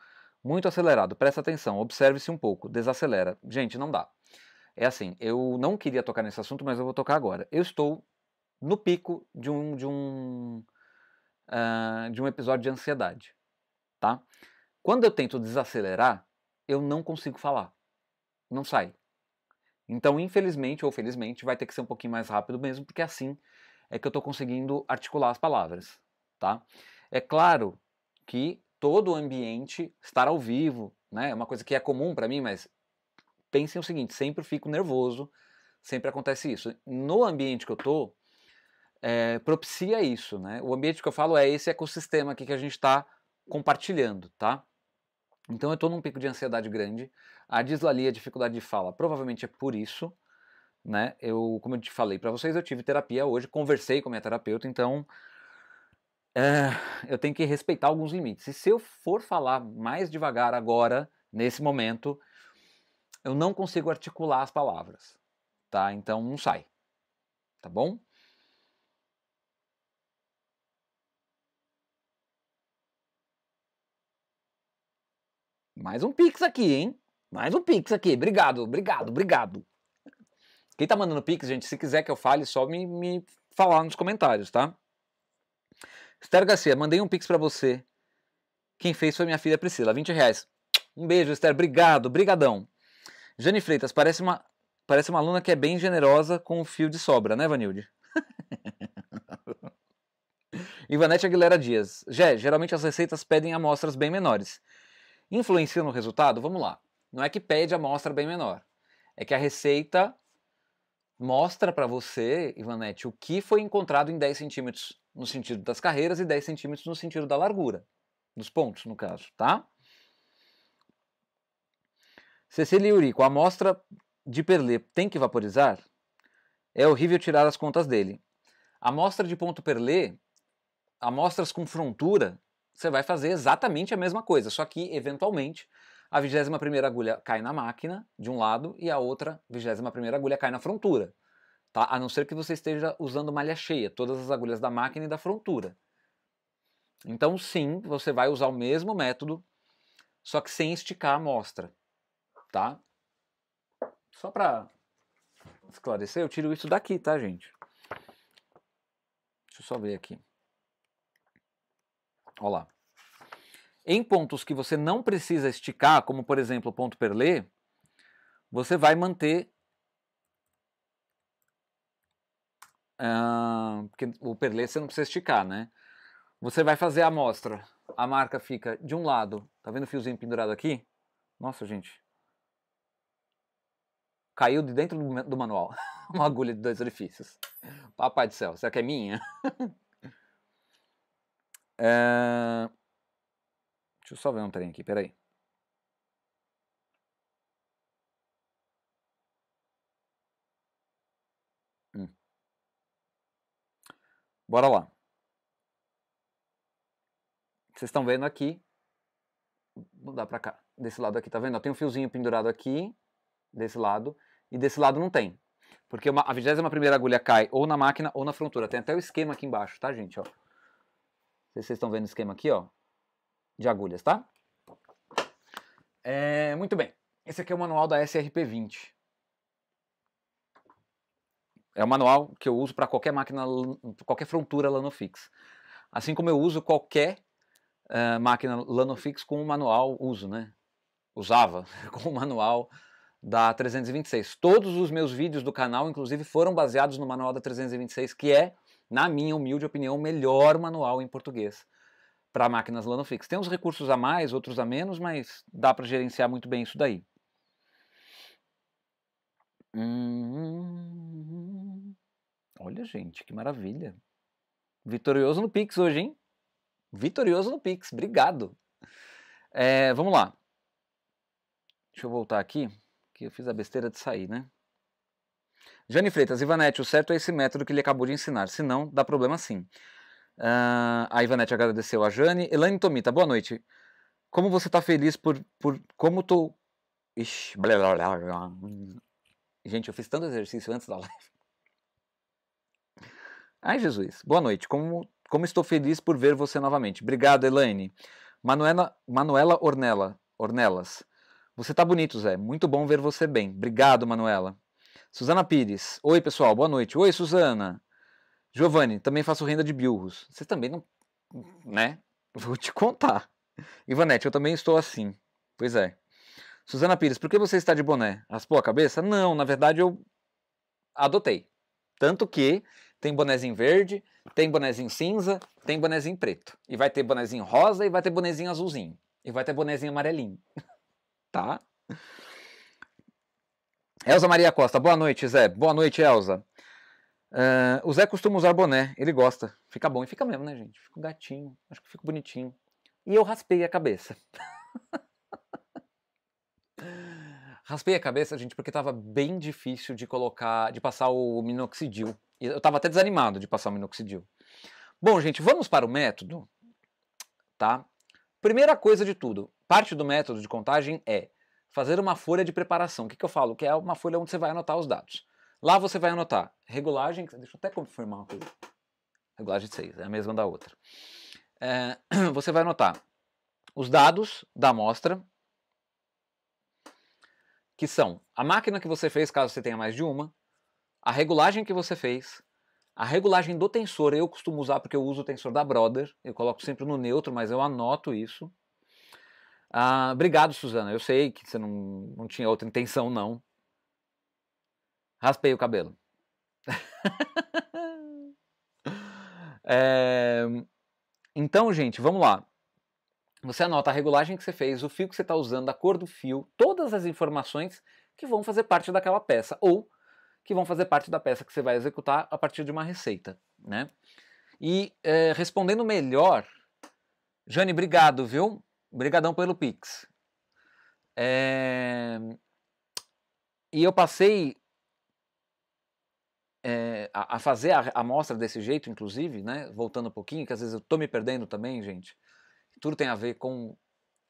Muito acelerado, presta atenção, observe-se um pouco, desacelera. Gente, não dá. É assim, eu não queria tocar nesse assunto, mas eu vou tocar agora. Eu estou no pico de um de um uh, de um episódio de ansiedade, tá? Quando eu tento desacelerar, eu não consigo falar, não sai. Então, infelizmente ou felizmente, vai ter que ser um pouquinho mais rápido mesmo, porque assim é que eu estou conseguindo articular as palavras, tá? É claro que todo o ambiente estar ao vivo, né? É uma coisa que é comum para mim, mas pensem o seguinte, sempre fico nervoso, sempre acontece isso. No ambiente que eu tô, é, propicia isso, né? O ambiente que eu falo é esse ecossistema aqui que a gente está compartilhando, tá? Então eu estou num pico de ansiedade grande, a dislalia, a dificuldade de fala, provavelmente é por isso, né? Eu, como eu te falei para vocês, eu tive terapia hoje, conversei com a minha terapeuta, então uh, eu tenho que respeitar alguns limites. E se eu for falar mais devagar agora, nesse momento, eu não consigo articular as palavras, tá? Então não sai, tá bom? Mais um pix aqui, hein? Mais um pix aqui. Obrigado, obrigado, obrigado. Quem tá mandando pix, gente, se quiser que eu fale, só me, me falar nos comentários, tá? Esther Garcia, mandei um pix para você. Quem fez foi minha filha Priscila, 20 reais. Um beijo, Esther, obrigado, brigadão. Jane Freitas, parece uma, parece uma aluna que é bem generosa com um fio de sobra, né, Vanilde? *laughs* Ivanete Aguilera Dias. Gé, geralmente as receitas pedem amostras bem menores. Influencia no resultado? Vamos lá. Não é que pede amostra bem menor. É que a receita mostra para você, Ivanete, o que foi encontrado em 10 centímetros no sentido das carreiras e 10 centímetros no sentido da largura, dos pontos, no caso, tá? Cecília Urico, a amostra de Perlé tem que vaporizar? É horrível tirar as contas dele. A amostra de ponto Perlé, amostras com frontura, você vai fazer exatamente a mesma coisa, só que, eventualmente, a 21 primeira agulha cai na máquina, de um lado, e a outra 21 primeira agulha cai na frontura tá? A não ser que você esteja usando malha cheia, todas as agulhas da máquina e da frontura. Então, sim, você vai usar o mesmo método, só que sem esticar a amostra, tá? Só para esclarecer, eu tiro isso daqui, tá, gente? Deixa eu só ver aqui. Olha lá. Em pontos que você não precisa esticar, como por exemplo o ponto perlê, você vai manter porque o perlê você não precisa esticar, né? Você vai fazer a amostra. A marca fica de um lado. Tá vendo o fiozinho pendurado aqui? Nossa, gente. Caiu de dentro do manual. *laughs* Uma agulha de dois orifícios. Papai do céu, será que é minha? *laughs* é... Deixa eu só ver um trem aqui, peraí. Bora lá. Vocês estão vendo aqui. Vou mudar para cá. Desse lado aqui, tá vendo? Tem um fiozinho pendurado aqui, desse lado, e desse lado não tem. Porque uma, a 21 primeira agulha cai ou na máquina ou na frontura. Tem até o esquema aqui embaixo, tá, gente? Ó. Vocês estão vendo o esquema aqui, ó, de agulhas, tá? É, muito bem. Esse aqui é o manual da SRP20. É o manual que eu uso para qualquer máquina, qualquer frontura Lanofix. Assim como eu uso qualquer uh, máquina Lanofix com o manual uso, né? Usava *laughs* com o manual da 326. Todos os meus vídeos do canal, inclusive, foram baseados no manual da 326, que é, na minha humilde opinião, o melhor manual em português para máquinas Lanofix. Tem uns recursos a mais, outros a menos, mas dá para gerenciar muito bem isso daí. Hum... Olha, gente, que maravilha. Vitorioso no Pix hoje, hein? Vitorioso no Pix, obrigado. É, vamos lá. Deixa eu voltar aqui, que eu fiz a besteira de sair, né? Jane Freitas, Ivanete, o certo é esse método que ele acabou de ensinar, se não, dá problema sim. Uh, a Ivanete agradeceu a Jane. Elaine Tomita, boa noite. Como você está feliz por, por. Como tô. Ixi, blá, blá, blá, Gente, eu fiz tanto exercício antes da live. Ai, Jesus, boa noite. Como, como estou feliz por ver você novamente. Obrigado, Elaine. Manuela, Manuela Ornella, Ornelas. Você tá bonito, Zé. Muito bom ver você bem. Obrigado, Manuela. Suzana Pires. Oi, pessoal. Boa noite. Oi, Suzana. Giovanni, também faço renda de bilros. Você também não. Né? *laughs* Vou te contar. Ivanete, eu também estou assim. Pois é. Suzana Pires, por que você está de boné? Raspou a cabeça? Não, na verdade eu adotei. Tanto que tem bonezinho verde, tem bonezinho cinza, tem bonezinho preto. E vai ter bonezinho rosa e vai ter bonezinho azulzinho. E vai ter bonezinho amarelinho. *laughs* tá? Elza Maria Costa, boa noite, Zé. Boa noite, Elza. Uh, o Zé costuma usar boné, ele gosta. Fica bom e fica mesmo, né, gente? Fica gatinho, acho que fica bonitinho. E eu raspei a cabeça. *laughs* raspei a cabeça, gente, porque tava bem difícil de colocar, de passar o minoxidil eu estava até desanimado de passar o minoxidil. Bom, gente, vamos para o método, tá? Primeira coisa de tudo, parte do método de contagem é fazer uma folha de preparação. O que, que eu falo? Que é uma folha onde você vai anotar os dados. Lá você vai anotar regulagem, deixa eu até confirmar uma coisa. Regulagem de 6, é a mesma da outra. É, *clears throat* você vai anotar os dados da amostra, que são a máquina que você fez, caso você tenha mais de uma, a regulagem que você fez, a regulagem do tensor eu costumo usar porque eu uso o tensor da Brother, eu coloco sempre no neutro, mas eu anoto isso. Ah, obrigado, Suzana. Eu sei que você não, não tinha outra intenção, não. Raspei o cabelo. *laughs* é... Então, gente, vamos lá. Você anota a regulagem que você fez, o fio que você está usando, a cor do fio, todas as informações que vão fazer parte daquela peça ou que vão fazer parte da peça que você vai executar a partir de uma receita. Né? E é, respondendo melhor, Jane, obrigado, viu? Obrigadão pelo Pix. É... E eu passei é, a, fazer a amostra desse jeito, inclusive, né? Voltando um pouquinho, que às vezes eu tô me perdendo também, gente. Tudo tem a ver com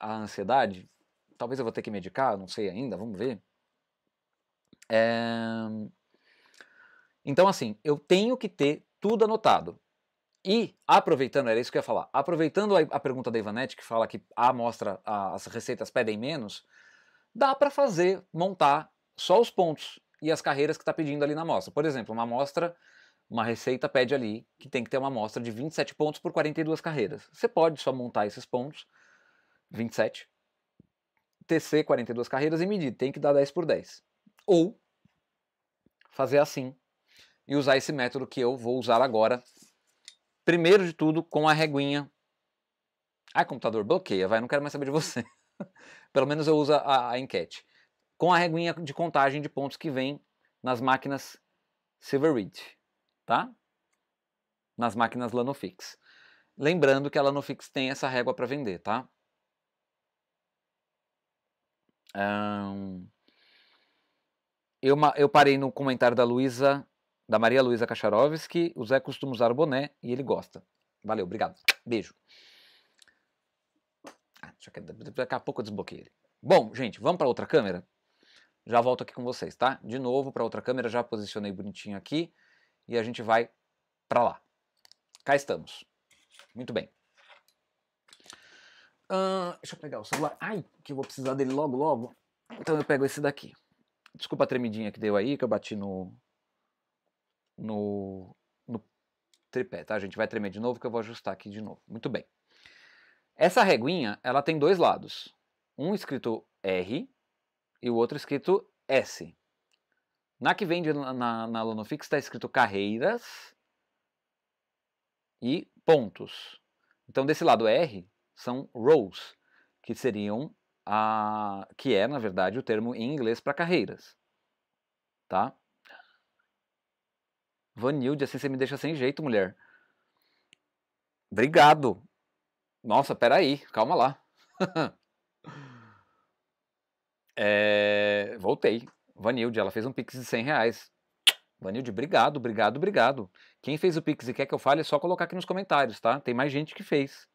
a ansiedade. Talvez eu vou ter que medicar, não sei ainda, vamos ver. É... Então, assim, eu tenho que ter tudo anotado. E, aproveitando, era isso que eu ia falar, aproveitando a, a pergunta da Ivanete, que fala que a amostra, a, as receitas pedem menos, dá para fazer, montar só os pontos e as carreiras que está pedindo ali na amostra. Por exemplo, uma amostra, uma receita pede ali que tem que ter uma amostra de 27 pontos por 42 carreiras. Você pode só montar esses pontos, 27, tecer 42 carreiras e medir, tem que dar 10 por 10. Ou fazer assim, e usar esse método que eu vou usar agora. Primeiro de tudo, com a reguinha. Ai, computador, bloqueia, vai, não quero mais saber de você. *laughs* Pelo menos eu uso a, a enquete. Com a reguinha de contagem de pontos que vem nas máquinas Silverreed, tá? Nas máquinas Lanofix. Lembrando que a Lanofix tem essa régua para vender, tá? Um, eu, eu, parei no comentário da Luísa da Maria Luísa Kacharovski. O Zé costuma usar o boné e ele gosta. Valeu, obrigado. Beijo. Ah, daqui a pouco eu desbloqueei ele. Bom, gente, vamos para outra câmera? Já volto aqui com vocês, tá? De novo para outra câmera, já posicionei bonitinho aqui e a gente vai para lá. Cá estamos. Muito bem. Uh, deixa eu pegar o celular. Ai, que eu vou precisar dele logo, logo. Então eu pego esse daqui. Desculpa a tremidinha que deu aí, que eu bati no, no, no tripé, tá? A gente vai tremer de novo que eu vou ajustar aqui de novo. Muito bem. Essa reguinha, ela tem dois lados. Um escrito R e o outro escrito S. Na que vende na, na Lonofix está escrito carreiras e pontos. Então, desse lado R são rows, que seriam a que é, na verdade, o termo em inglês para carreiras. Tá? Vanilde, assim você me deixa sem jeito, mulher. Obrigado. Nossa, peraí, calma lá. *laughs* é, voltei. Vanilde, ela fez um pix de 100 reais. Vanilde, obrigado, obrigado, obrigado. Quem fez o pix e quer que eu fale, é só colocar aqui nos comentários, tá? Tem mais gente que fez.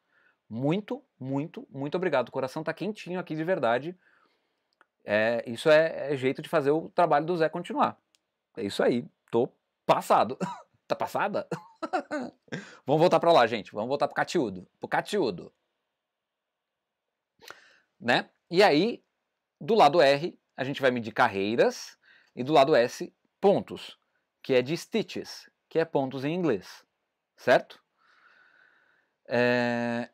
Muito, muito, muito obrigado. O coração tá quentinho aqui de verdade. É, isso é, é jeito de fazer o trabalho do Zé continuar. É isso aí. Tô Passado. *laughs* tá passada? *laughs* Vamos voltar para lá, gente. Vamos voltar pro catiúdo. Pro catiúdo. Né? E aí, do lado R, a gente vai medir carreiras e do lado S, pontos, que é de stitches, que é pontos em inglês, certo? É...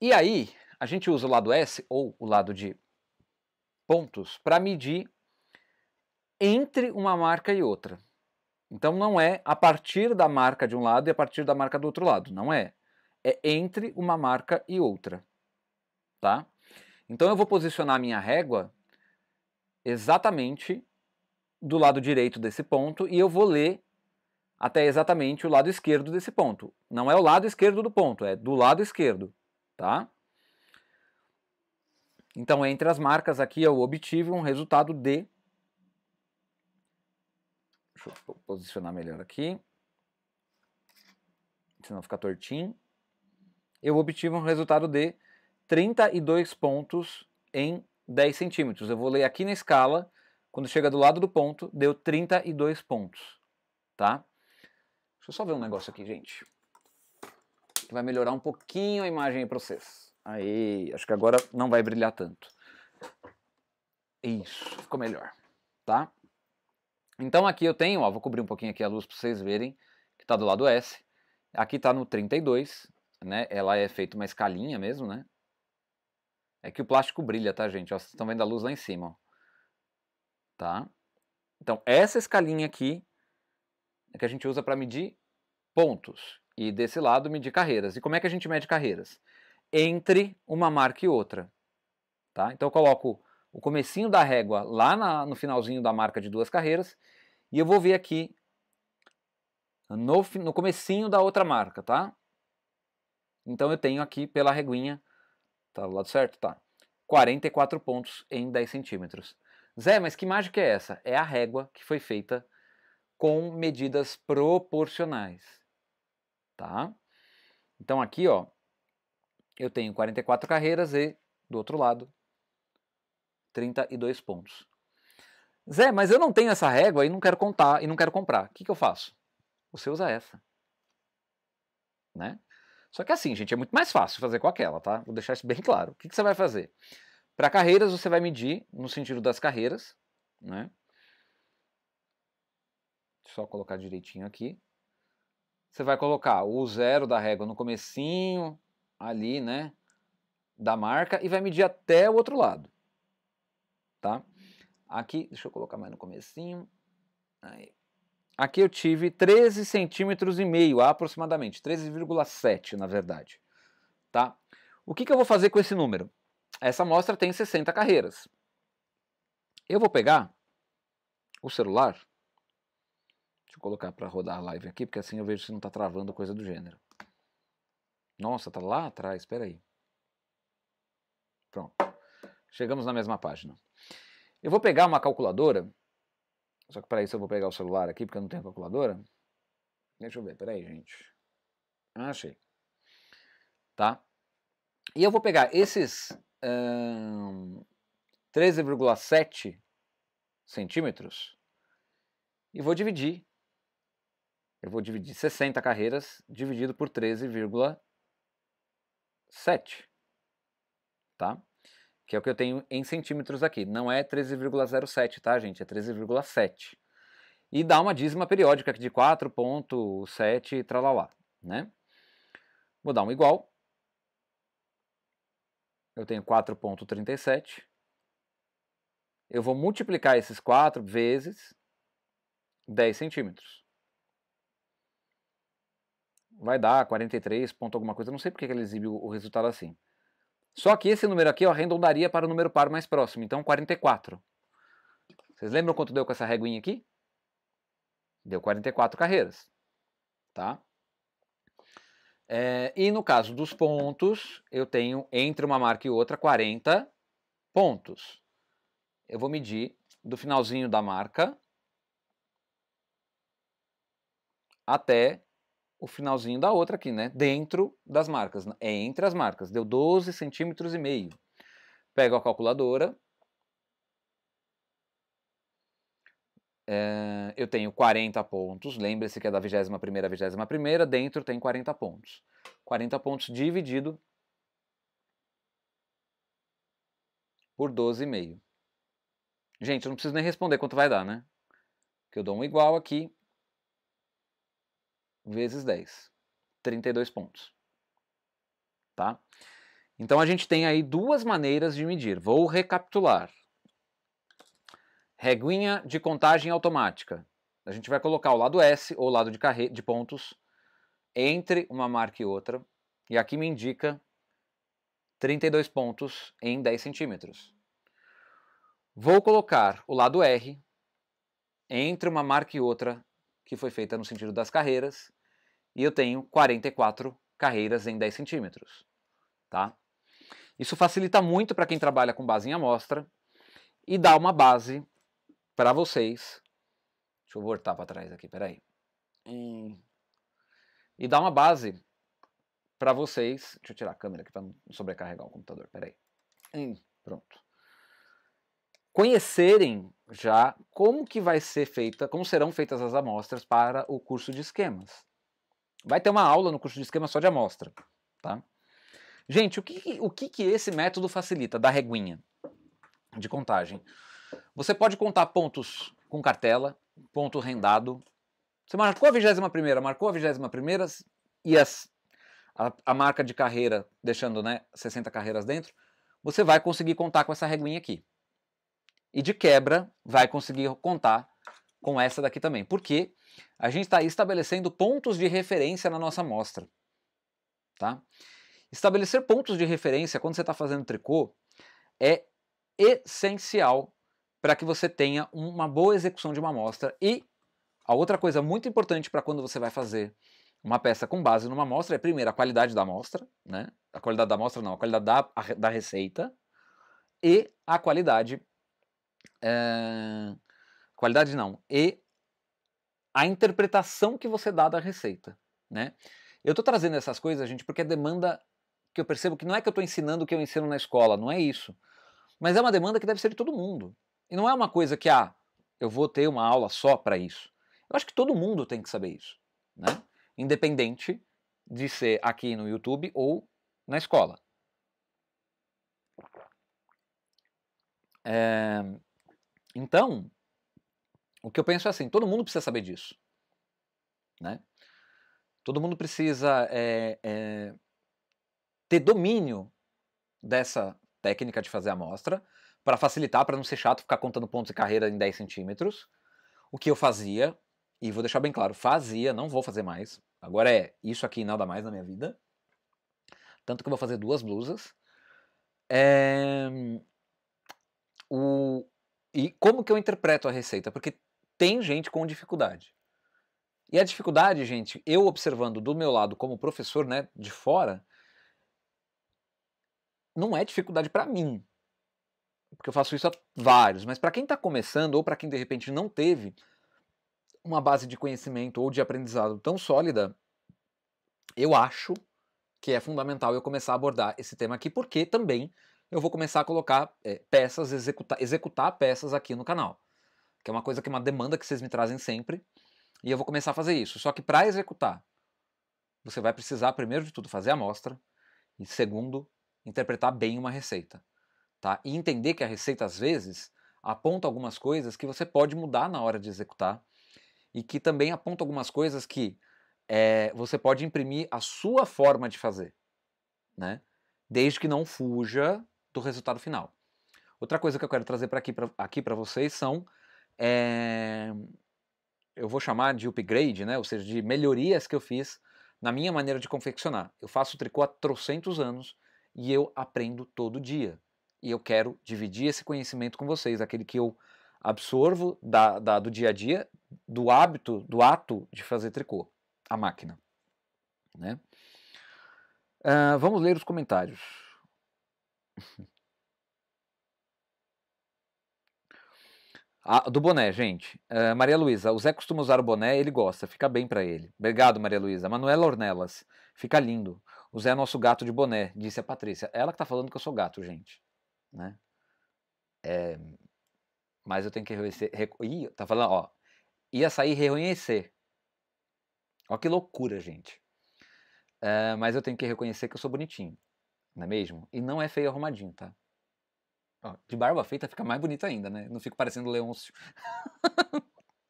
E aí, a gente usa o lado S ou o lado de pontos para medir entre uma marca e outra. Então não é a partir da marca de um lado e a partir da marca do outro lado, não é. É entre uma marca e outra, tá? Então eu vou posicionar a minha régua exatamente do lado direito desse ponto e eu vou ler até exatamente o lado esquerdo desse ponto. Não é o lado esquerdo do ponto, é do lado esquerdo, tá? Então entre as marcas aqui eu obtive um resultado de Deixa eu posicionar melhor aqui. Senão fica tortinho. Eu obtive um resultado de 32 pontos em 10 centímetros. Eu vou ler aqui na escala. Quando chega do lado do ponto, deu 32 pontos. Tá? Deixa eu só ver um negócio aqui, gente. Que vai melhorar um pouquinho a imagem aí pra vocês. Aí, acho que agora não vai brilhar tanto. Isso, ficou melhor. Tá? Então aqui eu tenho, ó, vou cobrir um pouquinho aqui a luz para vocês verem, que está do lado S. Aqui está no 32, né? Ela é feita uma escalinha mesmo, né? É que o plástico brilha, tá, gente? Ó, vocês estão vendo a luz lá em cima, ó. Tá? Então, essa escalinha aqui é que a gente usa para medir pontos. E desse lado, medir carreiras. E como é que a gente mede carreiras? Entre uma marca e outra. Tá? Então, eu coloco o comecinho da régua lá na, no finalzinho da marca de duas carreiras e eu vou ver aqui no, no comecinho da outra marca, tá? Então eu tenho aqui pela reguinha, tá do lado certo? Tá. 44 pontos em 10 centímetros. Zé, mas que mágica é essa? É a régua que foi feita com medidas proporcionais, tá? Então aqui, ó, eu tenho 44 carreiras e do outro lado 32 pontos. Zé, mas eu não tenho essa régua e não quero contar e não quero comprar. O que, que eu faço? Você usa essa. Né? Só que assim, gente, é muito mais fácil fazer com aquela, tá? Vou deixar isso bem claro. O que, que você vai fazer? Para carreiras, você vai medir no sentido das carreiras, né? Só colocar direitinho aqui. Você vai colocar o zero da régua no comecinho ali, né, da marca e vai medir até o outro lado tá? Aqui, deixa eu colocar mais no comecinho. Aí. Aqui eu tive 13 centímetros e meio, aproximadamente, 13,7 na verdade, tá? O que, que eu vou fazer com esse número? Essa amostra tem 60 carreiras. Eu vou pegar o celular, deixa eu colocar para rodar a live aqui, porque assim eu vejo se não está travando coisa do gênero. Nossa, tá lá atrás, espera aí. Pronto. Chegamos na mesma página. Eu vou pegar uma calculadora. Só que para isso eu vou pegar o celular aqui, porque eu não tenho calculadora. Deixa eu ver, peraí, gente. Ah, achei. Tá? E eu vou pegar esses hum, 13,7 centímetros e vou dividir. Eu vou dividir 60 carreiras dividido por 13,7. Tá? que é o que eu tenho em centímetros aqui. Não é 13,07, tá, gente? É 13,7. E dá uma dízima periódica aqui de 4,7 tralalá, né? Vou dar um igual. Eu tenho 4,37. Eu vou multiplicar esses 4 vezes 10 centímetros. Vai dar 43 ponto alguma coisa. Não sei porque ele exibe o resultado assim. Só que esse número aqui ó, arredondaria para o número par mais próximo, então 44. Vocês lembram quanto deu com essa reguinha aqui? Deu 44 carreiras. Tá? É, e no caso dos pontos, eu tenho entre uma marca e outra 40 pontos. Eu vou medir do finalzinho da marca até o finalzinho da outra aqui, né? Dentro das marcas, é entre as marcas. Deu 12 centímetros e meio. Pego a calculadora. É, eu tenho 40 pontos. Lembre-se que é da 21 primeira à 21 Dentro tem 40 pontos. 40 pontos dividido por 12,5. Gente, eu não preciso nem responder quanto vai dar, né? Que eu dou um igual aqui vezes 10, 32 pontos. Tá? Então a gente tem aí duas maneiras de medir. Vou recapitular. Reguinha de contagem automática. A gente vai colocar o lado S, ou lado de, carre... de pontos, entre uma marca e outra. E aqui me indica 32 pontos em 10 centímetros. Vou colocar o lado R entre uma marca e outra que foi feita no sentido das carreiras e eu tenho 44 carreiras em 10 centímetros. Tá? Isso facilita muito para quem trabalha com base em amostra e dá uma base para vocês. Deixa eu voltar para trás aqui, peraí. Hum. E dá uma base para vocês. Deixa eu tirar a câmera aqui para não sobrecarregar o computador, peraí. Hum, pronto. Conhecerem já como que vai ser feita, como serão feitas as amostras para o curso de esquemas. Vai ter uma aula no curso de esquema só de amostra, tá? Gente, o que, o que, que esse método facilita da reguinha de contagem? Você pode contar pontos com cartela, ponto rendado. Você marcou a 21 primeira, marcou a 21 primeira e as, a, a marca de carreira, deixando né, 60 carreiras dentro, você vai conseguir contar com essa reguinha aqui. E de quebra, vai conseguir contar com essa daqui também, porque a gente está estabelecendo pontos de referência na nossa amostra. Tá? Estabelecer pontos de referência quando você está fazendo tricô é essencial para que você tenha uma boa execução de uma amostra. E a outra coisa muito importante para quando você vai fazer uma peça com base numa amostra é, primeiro, a qualidade da amostra, né? a qualidade da amostra não, a qualidade da, a, da receita e a qualidade é, Qualidade não. E a interpretação que você dá da receita, né? Eu estou trazendo essas coisas, gente, porque a é demanda que eu percebo que não é que eu estou ensinando o que eu ensino na escola, não é isso. Mas é uma demanda que deve ser de todo mundo. E não é uma coisa que, ah, eu vou ter uma aula só para isso. Eu acho que todo mundo tem que saber isso, né? Independente de ser aqui no YouTube ou na escola. É... Então, o que eu penso é assim: todo mundo precisa saber disso. Né? Todo mundo precisa é, é, ter domínio dessa técnica de fazer amostra para facilitar, para não ser chato ficar contando pontos de carreira em 10 centímetros. O que eu fazia, e vou deixar bem claro: fazia, não vou fazer mais. Agora é isso aqui nada mais na minha vida. Tanto que eu vou fazer duas blusas. É... O... E como que eu interpreto a receita? Porque tem gente com dificuldade. E a dificuldade, gente, eu observando do meu lado como professor, né, de fora, não é dificuldade para mim. Porque eu faço isso a vários, mas para quem está começando ou para quem de repente não teve uma base de conhecimento ou de aprendizado tão sólida, eu acho que é fundamental eu começar a abordar esse tema aqui, porque também eu vou começar a colocar é, peças, executar, executar peças aqui no canal que é uma coisa que é uma demanda que vocês me trazem sempre, e eu vou começar a fazer isso. Só que para executar, você vai precisar, primeiro de tudo, fazer a amostra, e segundo, interpretar bem uma receita. Tá? E entender que a receita, às vezes, aponta algumas coisas que você pode mudar na hora de executar, e que também aponta algumas coisas que é, você pode imprimir a sua forma de fazer, né? desde que não fuja do resultado final. Outra coisa que eu quero trazer para aqui para vocês são é, eu vou chamar de upgrade, né? ou seja, de melhorias que eu fiz na minha maneira de confeccionar. Eu faço tricô há trocentos anos e eu aprendo todo dia. E eu quero dividir esse conhecimento com vocês, aquele que eu absorvo da, da, do dia a dia, do hábito, do ato de fazer tricô, a máquina. Né? Uh, vamos ler os comentários. *laughs* Ah, do boné, gente. Uh, Maria Luísa, o Zé costuma usar o boné, ele gosta, fica bem para ele. Obrigado, Maria Luísa. Manuela Ornelas, fica lindo. O Zé é nosso gato de boné, disse a Patrícia. Ela que tá falando que eu sou gato, gente. Né? É... Mas eu tenho que reconhecer. Ih, tá falando, ó. Ia sair reconhecer. Ó que loucura, gente. Uh, mas eu tenho que reconhecer que eu sou bonitinho. Não é mesmo? E não é feio arrumadinho, tá? Ó, de barba feita fica mais bonita ainda, né? Não fico parecendo Leôncio. *laughs*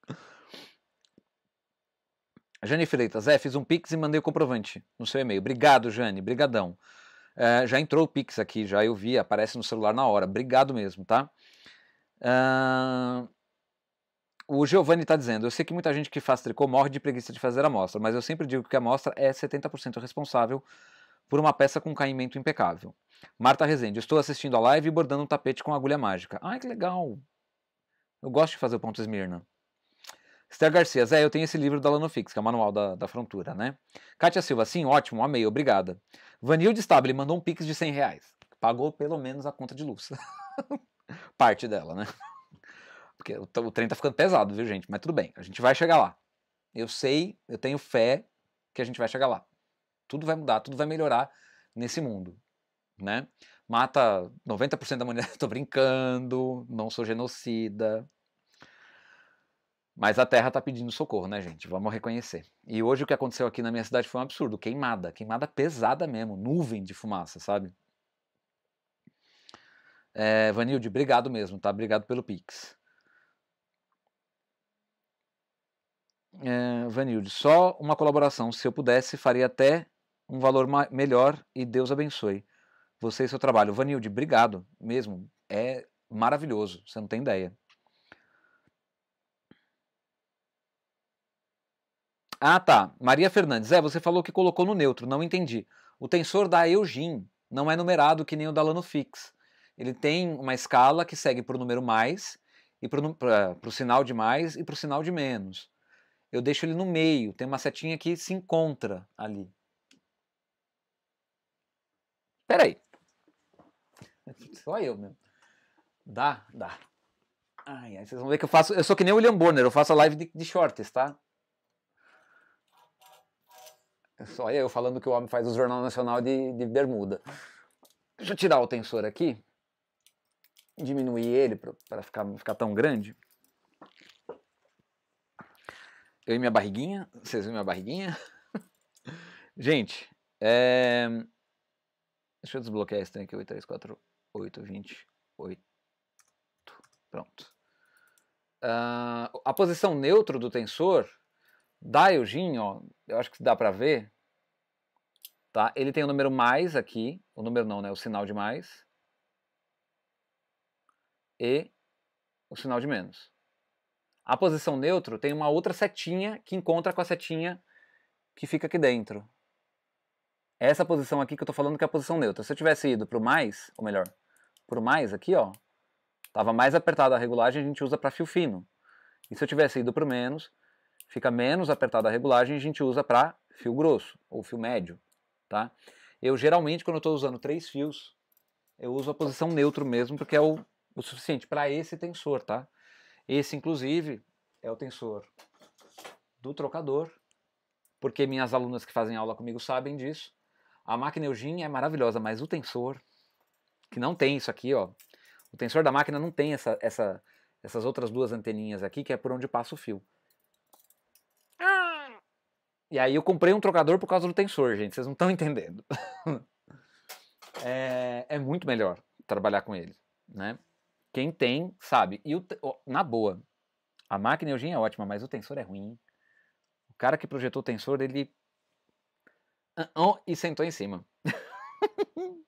Jane Freitas, é, fiz um pix e mandei o comprovante no seu e-mail. Obrigado, Jane, brigadão. É, já entrou o pix aqui, já eu vi, aparece no celular na hora. Obrigado mesmo, tá? Uh... O Giovanni está dizendo: Eu sei que muita gente que faz tricô morre de preguiça de fazer a amostra, mas eu sempre digo que a amostra é 70% responsável por uma peça com caimento impecável. Marta Rezende, estou assistindo a live e bordando um tapete com agulha mágica. Ai, que legal! Eu gosto de fazer o ponto Esmirna. Esther Garcia, Zé, eu tenho esse livro da Lanofix, que é o manual da, da frontura, né? Kátia Silva, sim, ótimo, amei, obrigada. Vanilde Stable mandou um pix de 100 reais. Pagou pelo menos a conta de luz. *laughs* Parte dela, né? Porque o, o trem tá ficando pesado, viu, gente? Mas tudo bem, a gente vai chegar lá. Eu sei, eu tenho fé que a gente vai chegar lá. Tudo vai mudar, tudo vai melhorar nesse mundo, né? Mata 90% da mulher, *laughs* tô brincando, não sou genocida. Mas a Terra tá pedindo socorro, né, gente? Vamos reconhecer. E hoje o que aconteceu aqui na minha cidade foi um absurdo, queimada, queimada pesada mesmo, nuvem de fumaça, sabe? É, Vanilde, obrigado mesmo, tá? Obrigado pelo Pix. É, Vanilde, só uma colaboração. Se eu pudesse, faria até um valor melhor e Deus abençoe você e seu trabalho. Vanilde, obrigado mesmo. É maravilhoso, você não tem ideia. Ah, tá. Maria Fernandes. É, você falou que colocou no neutro, não entendi. O tensor da EuGin não é numerado que nem o da LanoFix Ele tem uma escala que segue para o número mais, e para o sinal de mais e para o sinal de menos. Eu deixo ele no meio, tem uma setinha que se encontra ali. Peraí. Só eu mesmo. Dá? Dá. Ai, ai, vocês vão ver que eu faço. Eu sou que nem o William Bonner, eu faço a live de, de shorts, tá? É só eu falando que o homem faz o Jornal Nacional de, de bermuda. Deixa eu tirar o tensor aqui. Diminuir ele para ficar, ficar tão grande. Eu e minha barriguinha. Vocês viram minha barriguinha? *laughs* Gente, é... Deixa eu desbloquear esse trem aqui, 8, 3, 4, 8, 20, Pronto. Uh, a posição neutro do tensor, Daiojin, ó, eu acho que dá pra ver, tá? Ele tem o número mais aqui, o número não, né? O sinal de mais. E o sinal de menos. A posição neutro tem uma outra setinha que encontra com a setinha que fica aqui dentro essa posição aqui que eu tô falando que é a posição neutra. Se eu tivesse ido pro mais, ou melhor, pro mais aqui, ó, tava mais apertada a regulagem, a gente usa para fio fino. E se eu tivesse ido pro menos, fica menos apertada a regulagem, a gente usa para fio grosso ou fio médio, tá? Eu geralmente quando eu estou usando três fios, eu uso a posição neutro mesmo, porque é o, o suficiente para esse tensor, tá? Esse inclusive é o tensor do trocador, porque minhas alunas que fazem aula comigo sabem disso. A máquina Eugene é maravilhosa, mas o tensor, que não tem isso aqui, ó. O tensor da máquina não tem essa, essa, essas outras duas anteninhas aqui, que é por onde passa o fio. E aí eu comprei um trocador por causa do tensor, gente. Vocês não estão *laughs* entendendo. é, é, muito melhor trabalhar com ele, né? Quem tem, sabe. E o, na boa, a máquina Eugene é ótima, mas o tensor é ruim. O cara que projetou o tensor, ele uh e sentou em cima. *laughs*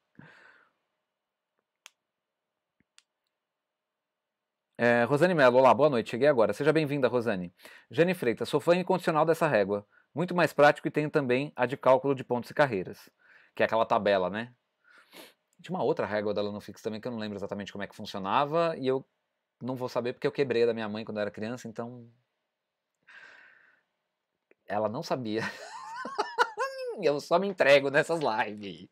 É, Rosane Mello, olá, boa noite, cheguei agora. Seja bem-vinda, Rosane. Jane Freitas, sou fã incondicional dessa régua. Muito mais prático e tenho também a de cálculo de pontos e carreiras, que é aquela tabela, né? Tinha uma outra régua da Lanofix também que eu não lembro exatamente como é que funcionava e eu não vou saber porque eu quebrei da minha mãe quando eu era criança, então. Ela não sabia. *laughs* eu só me entrego nessas lives.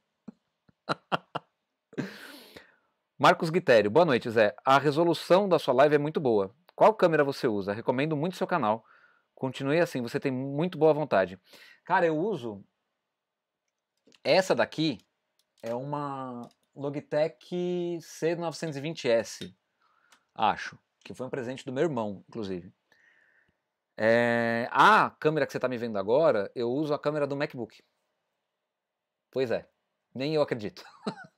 Marcos Guitério, boa noite, Zé. A resolução da sua live é muito boa. Qual câmera você usa? Recomendo muito seu canal. Continue assim, você tem muito boa vontade. Cara, eu uso. Essa daqui é uma Logitech C920S, acho. Que foi um presente do meu irmão, inclusive. É... A câmera que você está me vendo agora, eu uso a câmera do MacBook. Pois é, nem eu acredito. *laughs*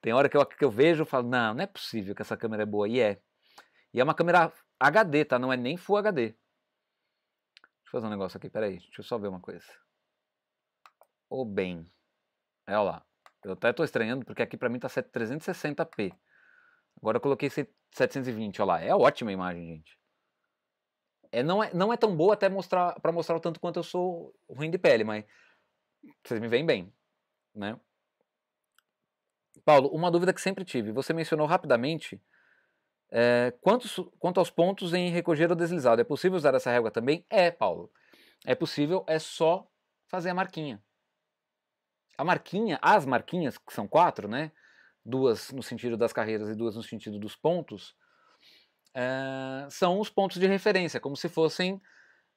Tem hora que eu, que eu vejo e falo, não, não é possível que essa câmera é boa. E é. E é uma câmera HD, tá? Não é nem Full HD. Deixa eu fazer um negócio aqui, peraí. Deixa eu só ver uma coisa. Ô oh, bem. É, olha lá. Eu até tô estranhando, porque aqui pra mim tá 360p. Agora eu coloquei 720, olha lá. É ótima a imagem, gente. É, não, é, não é tão boa até mostrar para mostrar o tanto quanto eu sou ruim de pele, mas vocês me veem bem né? Paulo, uma dúvida que sempre tive. Você mencionou rapidamente é, quantos, quanto aos pontos em recolher ou deslizado. É possível usar essa régua também? É, Paulo. É possível, é só fazer a marquinha. A marquinha, as marquinhas, que são quatro, né? Duas no sentido das carreiras e duas no sentido dos pontos, é, são os pontos de referência, como se fossem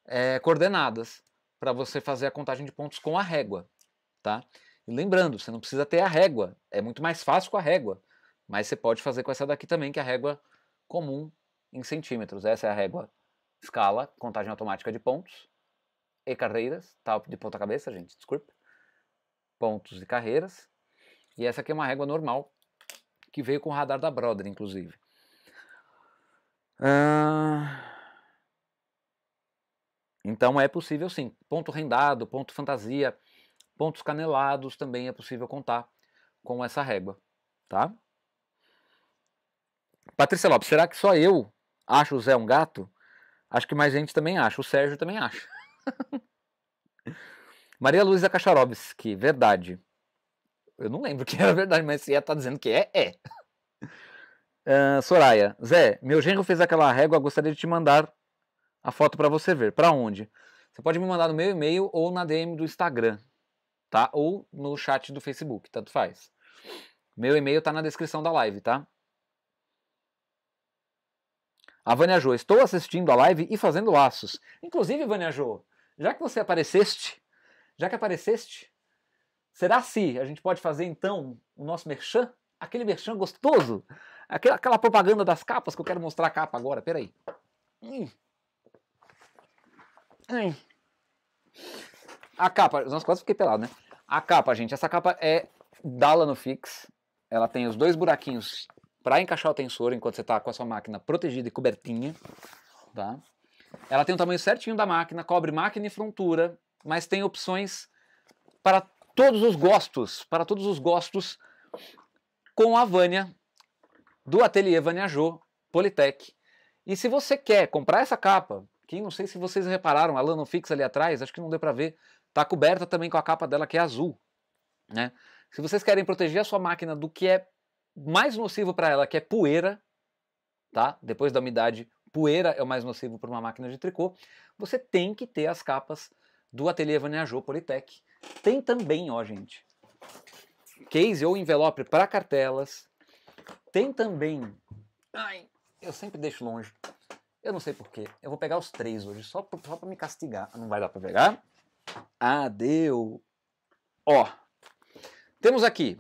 é, coordenadas para você fazer a contagem de pontos com a régua, tá? E lembrando, você não precisa ter a régua, é muito mais fácil com a régua, mas você pode fazer com essa daqui também, que é a régua comum em centímetros. Essa é a régua escala, contagem automática de pontos e carreiras, tá de ponta cabeça, gente, desculpe. Pontos e carreiras. E essa aqui é uma régua normal, que veio com o radar da Brother, inclusive. Então é possível sim. Ponto rendado, ponto fantasia. Pontos canelados também é possível contar com essa régua, tá? Patrícia Lopes, será que só eu acho o Zé um gato? Acho que mais gente também acha, o Sérgio também acha. *laughs* Maria Luísa Kacharovski, verdade. Eu não lembro *laughs* que era verdade, mas se é, tá dizendo que é, é. Uh, *laughs* Soraya, Zé, meu genro fez aquela régua, gostaria de te mandar a foto para você ver. Para onde? Você pode me mandar no meu e-mail ou na DM do Instagram, tá? Ou no chat do Facebook, tanto faz. Meu e-mail tá na descrição da live, tá? A Vânia Jo, estou assistindo a live e fazendo laços. Inclusive, Vânia Jo, já que você apareceste, já que apareceste, será se a gente pode fazer então o nosso merchan? Aquele merchan gostoso? Aquela, aquela propaganda das capas que eu quero mostrar a capa agora, peraí. Hum. Hum. A capa, nós quase fiquei pelado, né? A capa, gente, essa capa é da Fix. Ela tem os dois buraquinhos para encaixar o tensor enquanto você está com a sua máquina protegida e cobertinha, tá? Ela tem o tamanho certinho da máquina, cobre máquina e frontura, mas tem opções para todos os gostos, para todos os gostos com a Vânia do ateliê Vânia Jo Politec. E se você quer comprar essa capa, que não sei se vocês repararam, a Lanofix ali atrás, acho que não deu para ver, Está coberta também com a capa dela que é azul. Né? Se vocês querem proteger a sua máquina do que é mais nocivo para ela, que é poeira, tá? Depois da umidade, poeira é o mais nocivo para uma máquina de tricô. Você tem que ter as capas do Ateliê Vaneajô Politec. Tem também, ó, gente, case ou envelope para cartelas. Tem também. Ai, eu sempre deixo longe. Eu não sei porquê. Eu vou pegar os três hoje, só para me castigar. Não vai dar para pegar. A, ó. Temos aqui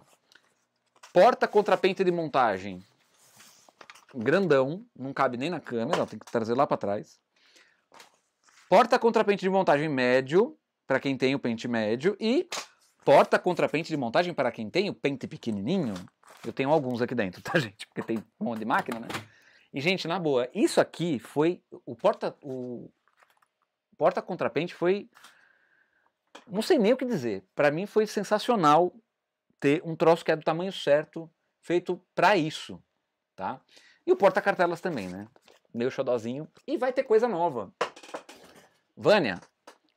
porta contrapente de montagem grandão, não cabe nem na câmera, tem que trazer lá para trás. Porta contrapente de montagem médio, para quem tem o pente médio, e porta contrapente de montagem para quem tem o pente pequenininho. Eu tenho alguns aqui dentro, tá, *laughs* gente? Porque tem um monte de máquina, né? E, gente, na boa, isso aqui foi. O porta. O porta contrapente foi não sei nem o que dizer. Para mim foi sensacional ter um troço que é do tamanho certo, feito para isso, tá? E o porta-cartelas também, né? Meu xodozinho. E vai ter coisa nova. Vânia,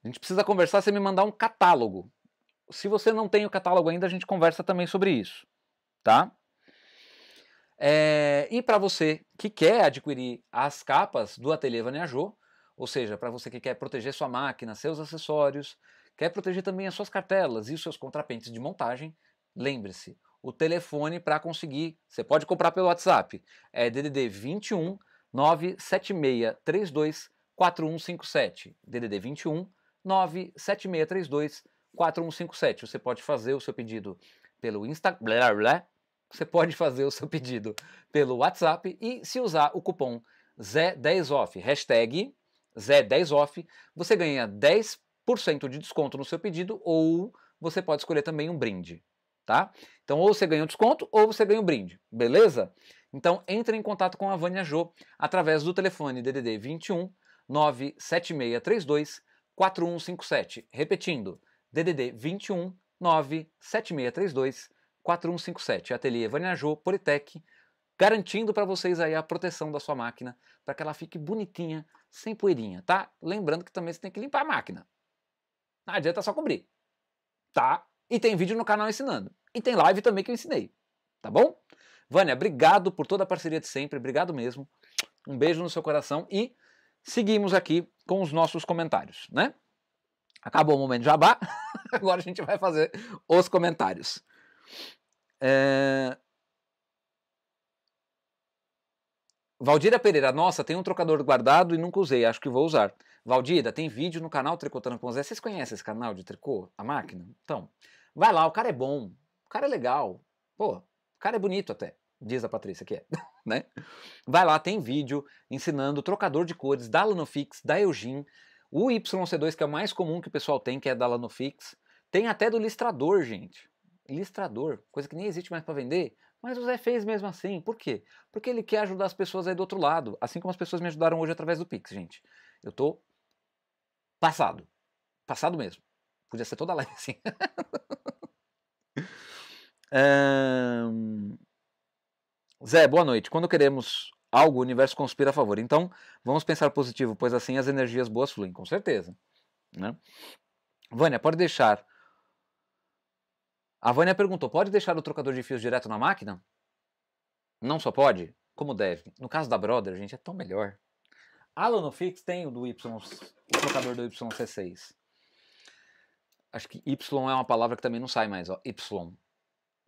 a gente precisa conversar, você me mandar um catálogo. Se você não tem o catálogo ainda, a gente conversa também sobre isso, tá? É, e para você que quer adquirir as capas do Ateliê Vaneajô, ou seja, para você que quer proteger sua máquina, seus acessórios, Quer proteger também as suas cartelas e os seus contrapentes de montagem? Lembre-se, o telefone para conseguir, você pode comprar pelo WhatsApp, é DDD 21 97632 4157. DDD 21 97632 4157. Você pode fazer o seu pedido pelo Insta, blá, blá, você pode fazer o seu pedido pelo WhatsApp e se usar o cupom zé 10 off hashtag zé 10 off você ganha 10 10% de desconto no seu pedido ou você pode escolher também um brinde, tá? Então ou você ganha um desconto ou você ganha um brinde, beleza? Então entre em contato com a Vânia Jô através do telefone DDD 21 97632 4157, repetindo, DDD 21 97632 4157, ateliê Vânia Jô, Politec, garantindo para vocês aí a proteção da sua máquina, para que ela fique bonitinha, sem poeirinha, tá? Lembrando que também você tem que limpar a máquina, não adianta só cobrir. Tá? E tem vídeo no canal ensinando. E tem live também que eu ensinei. Tá bom? Vânia, obrigado por toda a parceria de sempre. Obrigado mesmo. Um beijo no seu coração e seguimos aqui com os nossos comentários, né? Acabou o momento jabá, *laughs* agora a gente vai fazer os comentários. É... Valdira Pereira, nossa, tem um trocador guardado e nunca usei, acho que vou usar. Valdida, tem vídeo no canal Tricotando com o Zé. Vocês conhecem esse canal de tricô, a máquina? Então, vai lá, o cara é bom, o cara é legal. Pô, o cara é bonito até, diz a Patrícia que é, *laughs* né? Vai lá, tem vídeo ensinando trocador de cores da Lanofix, da Eugene, o YC2, que é o mais comum que o pessoal tem, que é da Lanofix. Tem até do listrador, gente. Listrador, coisa que nem existe mais para vender, mas o Zé fez mesmo assim. Por quê? Porque ele quer ajudar as pessoas aí do outro lado, assim como as pessoas me ajudaram hoje através do Pix, gente. Eu tô Passado. Passado mesmo. Podia ser toda *laughs* live assim. um... Zé, boa noite. Quando queremos algo, o universo conspira a favor. Então, vamos pensar positivo, pois assim as energias boas fluem, com certeza. Né? Vânia, pode deixar. A Vânia perguntou: pode deixar o trocador de fios direto na máquina? Não só pode, como deve. No caso da Brother, gente, é tão melhor. Alanofix tem o do Y, o trocador do YC6. Acho que Y é uma palavra que também não sai mais, ó. Y.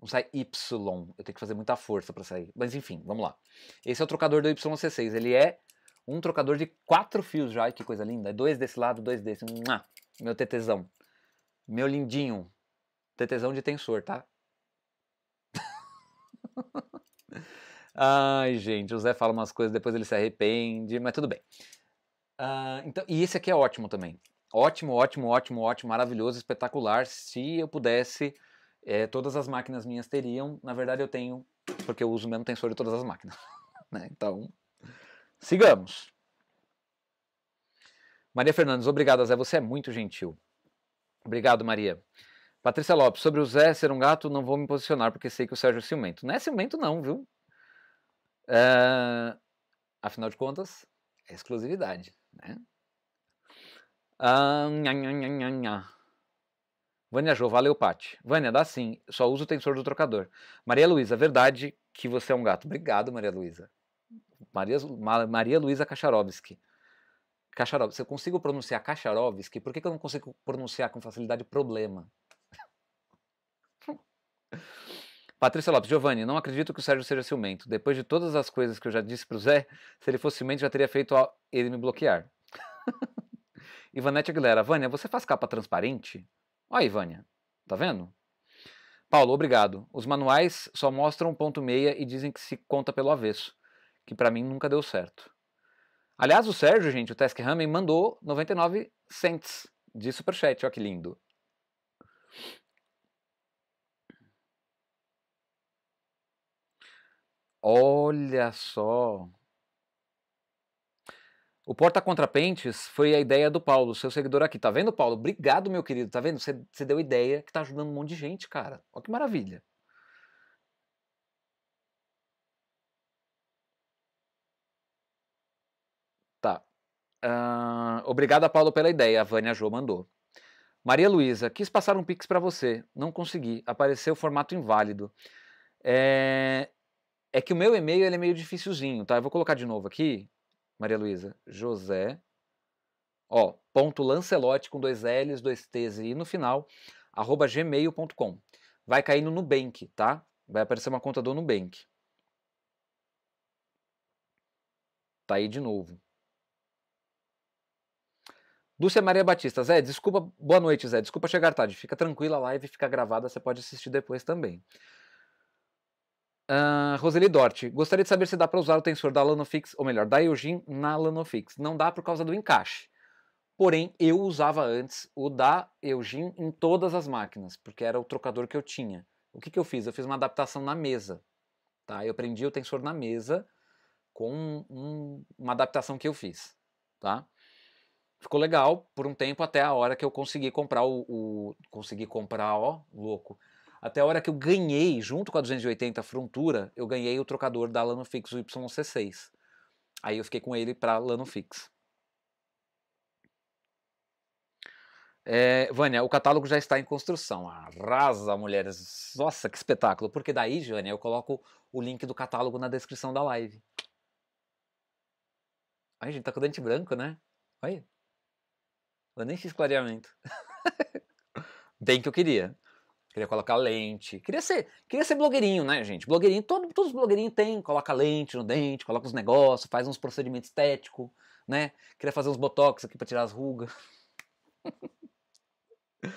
Não sai Y. Eu tenho que fazer muita força para sair. Mas enfim, vamos lá. Esse é o trocador do YC6. Ele é um trocador de quatro fios já. Ai, que coisa linda. Dois desse lado, dois desse. Mua! Meu tetezão. Meu lindinho. Tetezão de tensor, tá? *laughs* Ai, gente, o Zé fala umas coisas, depois ele se arrepende, mas tudo bem. Uh, então, e esse aqui é ótimo também. Ótimo, ótimo, ótimo, ótimo, maravilhoso, espetacular. Se eu pudesse, é, todas as máquinas minhas teriam. Na verdade, eu tenho, porque eu uso o mesmo tensor de todas as máquinas. *laughs* né? Então, sigamos. Maria Fernandes, obrigado, Zé, você é muito gentil. Obrigado, Maria. Patrícia Lopes, sobre o Zé ser um gato, não vou me posicionar porque sei que o Sérgio é ciumento. Não é ciumento, não, viu? Uh, afinal de contas, é exclusividade, né? Ah, nha, nha, nha, Vânia Jô, valeu, Pati. Vânia, dá sim, só uso o tensor do trocador. Maria Luísa, verdade que você é um gato. Obrigado, Maria Luísa. Maria, Maria Luísa Kacharovski. Kacharovski, se eu consigo pronunciar Kacharovski, por que, que eu não consigo pronunciar com facilidade problema? Patrícia Lopes, Giovanni, não acredito que o Sérgio seja ciumento. Depois de todas as coisas que eu já disse para o Zé, se ele fosse ciumento, já teria feito ele me bloquear. *laughs* Ivanete Aguilera, Vânia, você faz capa transparente? Olha aí, Vânia, tá vendo? Paulo, obrigado. Os manuais só mostram ponto meia e dizem que se conta pelo avesso, que para mim nunca deu certo. Aliás, o Sérgio, gente, o Task Ramen mandou 99 cents de superchat, olha que lindo. Olha só. O porta-contrapentes foi a ideia do Paulo, seu seguidor aqui. Tá vendo, Paulo? Obrigado, meu querido. Tá vendo? Você, deu ideia que tá ajudando um monte de gente, cara. Olha que maravilha. Tá. Uh, obrigado, Paulo, pela ideia. A Vânia Jô mandou. Maria Luísa, quis passar um pix para você. Não consegui. Apareceu o formato inválido. É... É que o meu e-mail ele é meio dificilzinho, tá? Eu vou colocar de novo aqui, Maria Luísa, José, ó, ponto Lancelote com dois L's, dois T's e no final, arroba gmail.com. Vai cair no Nubank, tá? Vai aparecer uma conta do Nubank. Tá aí de novo. Dulce Maria Batista, Zé, desculpa, boa noite, Zé. Desculpa chegar tarde. Fica tranquila, a live fica gravada, você pode assistir depois também. Ah, Roseli Dort, gostaria de saber se dá para usar o tensor da Lanofix, ou melhor, da Eugene na Lanofix. Não dá por causa do encaixe. Porém, eu usava antes o da Eugene em todas as máquinas, porque era o trocador que eu tinha. O que, que eu fiz? Eu fiz uma adaptação na mesa. Tá? Eu prendi o tensor na mesa com um, uma adaptação que eu fiz. Tá? ficou legal por um tempo até a hora que eu consegui comprar o, o consegui comprar ó louco até a hora que eu ganhei, junto com a 280 Frontura, eu ganhei o trocador da LanoFix o YC6. Aí eu fiquei com ele para LanoFix. É, Vânia, o catálogo já está em construção. Arrasa, mulheres. Nossa, que espetáculo. Porque daí, Vânia, eu coloco o link do catálogo na descrição da live. Ai, gente, tá com dente branco, né? Olha. Eu nem fiz clareamento. *laughs* Bem que eu queria queria colocar lente, queria ser, queria ser blogueirinho, né, gente? Blogueirinho, todo, todos os blogueirinhos têm, coloca lente no dente, coloca os negócios, faz uns procedimentos estéticos, né? Queria fazer uns botox aqui para tirar as rugas. *laughs*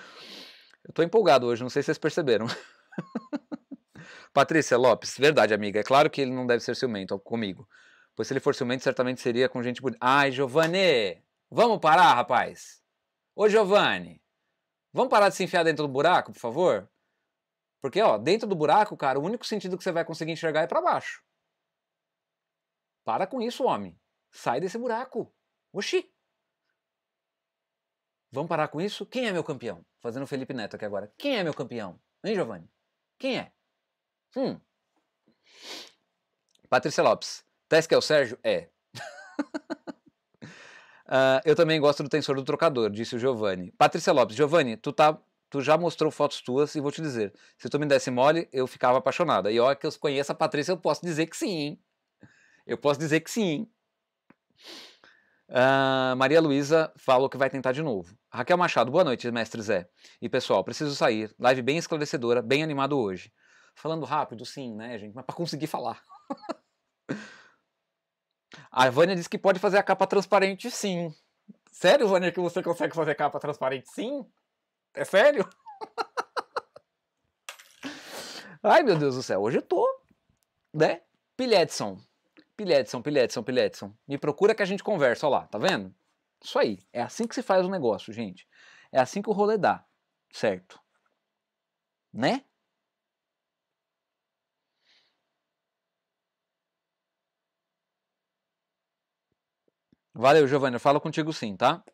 Eu tô empolgado hoje, não sei se vocês perceberam. *laughs* Patrícia Lopes, verdade, amiga. É claro que ele não deve ser ciumento comigo. Pois se ele for ciumento, certamente seria com gente bonita. Ai, Giovanni! Vamos parar, rapaz! Ô, Giovanni! Vamos parar de se enfiar dentro do buraco, por favor? Porque, ó, dentro do buraco, cara, o único sentido que você vai conseguir enxergar é para baixo. Para com isso, homem. Sai desse buraco. Oxi! Vamos parar com isso? Quem é meu campeão? Fazendo o Felipe Neto aqui agora. Quem é meu campeão? Hein, Giovanni? Quem é? Hum. Patrícia Lopes. Tess tá que é o Sérgio? É. *laughs* Ah, eu também gosto do Tensor do Trocador, disse o Giovanni. Patrícia Lopes, Giovanni, tu, tá, tu já mostrou fotos tuas e vou te dizer, se tu me desse mole, eu ficava apaixonada. E olha que eu conheço a Patrícia, eu posso dizer que sim. Eu posso dizer que sim. Uh, Maria Luísa falou que vai tentar de novo. Raquel Machado, boa noite, mestre Zé. E pessoal, preciso sair. Live bem esclarecedora, bem animado hoje. Falando rápido, sim, né, gente? Mas para conseguir falar. *laughs* A Vânia disse que pode fazer a capa transparente sim. Sério, Vânia, que você consegue fazer capa transparente sim? É sério? *laughs* Ai, meu Deus do céu, hoje eu tô, né? Pilhetson. Pilhetson, Pilhetson, Pilhetson. Me procura que a gente conversa, ó lá, tá vendo? Isso aí. É assim que se faz o negócio, gente. É assim que o rolê dá, certo? Né? Valeu, Giovanni. Eu falo contigo sim, tá?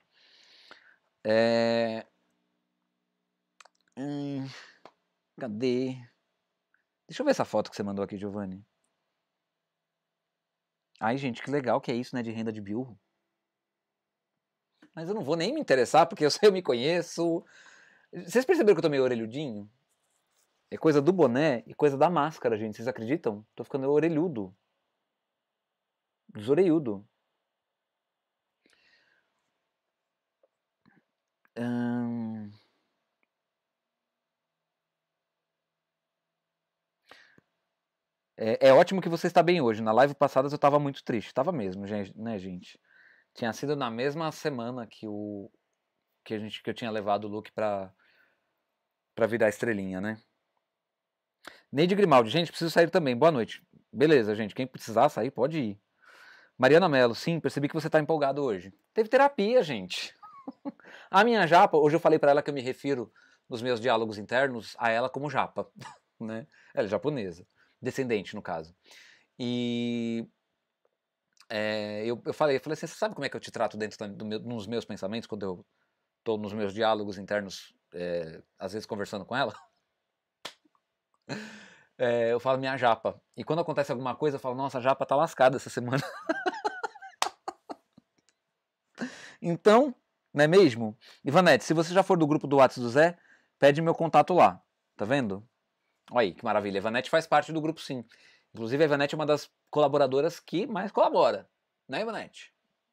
É... Hum... Cadê? Deixa eu ver essa foto que você mandou aqui, Giovanni. Ai, gente, que legal que é isso, né? De renda de bilro. Mas eu não vou nem me interessar, porque eu sei, *laughs* eu me conheço. Vocês perceberam que eu tô meio orelhudinho? É coisa do boné e coisa da máscara, gente. Vocês acreditam? Tô ficando orelhudo. Desoreiudo. É, é, ótimo que você está bem hoje. Na live passada eu estava muito triste. Estava mesmo, gente, né, gente? Tinha sido na mesma semana que o que a gente que eu tinha levado o Luke para para virar estrelinha, né? Neide Grimaldi, gente, preciso sair também. Boa noite. Beleza, gente. Quem precisar sair, pode ir. Mariana Mello, sim, percebi que você está empolgado hoje. Teve terapia, gente. *laughs* a minha japa, hoje eu falei para ela que eu me refiro nos meus diálogos internos a ela como japa, *laughs* né? Ela é japonesa, descendente no caso. E é, eu, eu falei, eu falei assim, você sabe como é que eu te trato dentro do meu, nos meus pensamentos quando eu tô nos meus diálogos internos, é, às vezes conversando com ela? É, *laughs* eu falo minha japa. E quando acontece alguma coisa, eu falo, nossa, a japa tá lascada essa semana. então, não é mesmo? Ivanete, se você já for do grupo do WhatsApp do Zé, pede meu contato lá. Tá vendo? Olha aí, que maravilha. Ivanete faz parte do grupo, sim. Inclusive, a Ivanete é uma das colaboradoras que mais colabora. Né, Ivanete?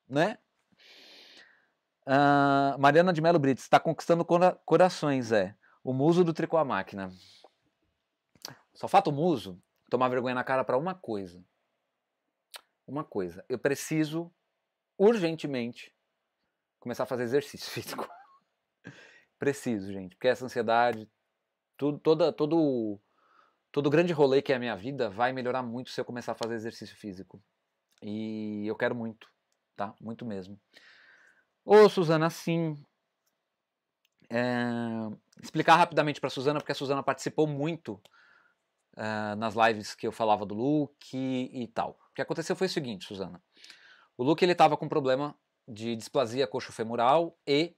Né? Uh, Mariana de Melo Brits, está conquistando cora corações, Zé. O muso do tricô à máquina. Só falta o muso tomar vergonha na cara para uma coisa. Uma coisa. Eu preciso urgentemente começar a fazer exercício *laughs* físico. Preciso, gente, porque essa ansiedade, tudo, toda, todo, todo grande rolê que é a minha vida vai melhorar muito se eu começar a fazer exercício físico. E eu quero muito, tá? Muito mesmo. Ô, Suzana, sim. É... explicar rapidamente para Suzana, porque a Suzana participou muito é, nas lives que eu falava do Luke e, tal. O que aconteceu foi o seguinte, Suzana. O Luke ele tava com um problema de displasia coxofemoral e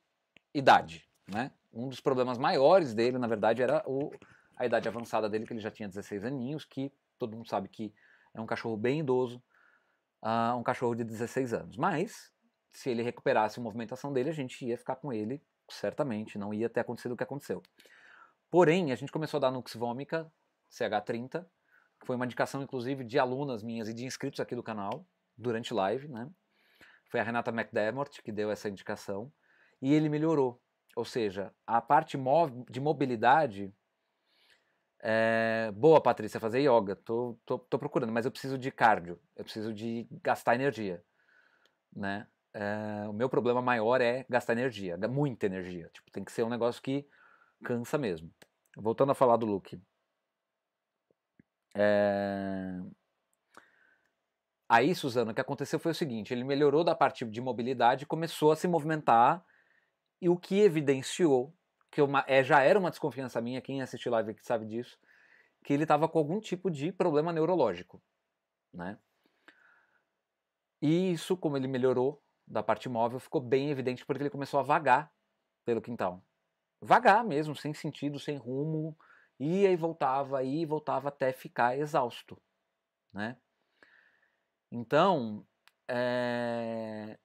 idade. Né? Um dos problemas maiores dele, na verdade, era o, a idade avançada dele, que ele já tinha 16 aninhos, que todo mundo sabe que é um cachorro bem idoso, uh, um cachorro de 16 anos. Mas, se ele recuperasse a movimentação dele, a gente ia ficar com ele, certamente, não ia ter acontecido o que aconteceu. Porém, a gente começou a dar Nux CH30, que foi uma indicação, inclusive, de alunas minhas e de inscritos aqui do canal, durante live, né? Foi a Renata McDermott que deu essa indicação e ele melhorou. Ou seja, a parte de mobilidade. É... Boa, Patrícia, fazer yoga. Tô, tô, tô, procurando, mas eu preciso de cardio. Eu preciso de gastar energia. Né? É... O meu problema maior é gastar energia, muita energia. Tipo, tem que ser um negócio que cansa mesmo. Voltando a falar do look. É... Aí, Suzana, o que aconteceu foi o seguinte: ele melhorou da parte de mobilidade, começou a se movimentar, e o que evidenciou, que uma, é, já era uma desconfiança minha, quem assistiu live que sabe disso, que ele estava com algum tipo de problema neurológico. Né? E isso, como ele melhorou da parte móvel, ficou bem evidente porque ele começou a vagar pelo quintal. Vagar mesmo, sem sentido, sem rumo, ia e voltava, ia e voltava até ficar exausto. Né? Então, é...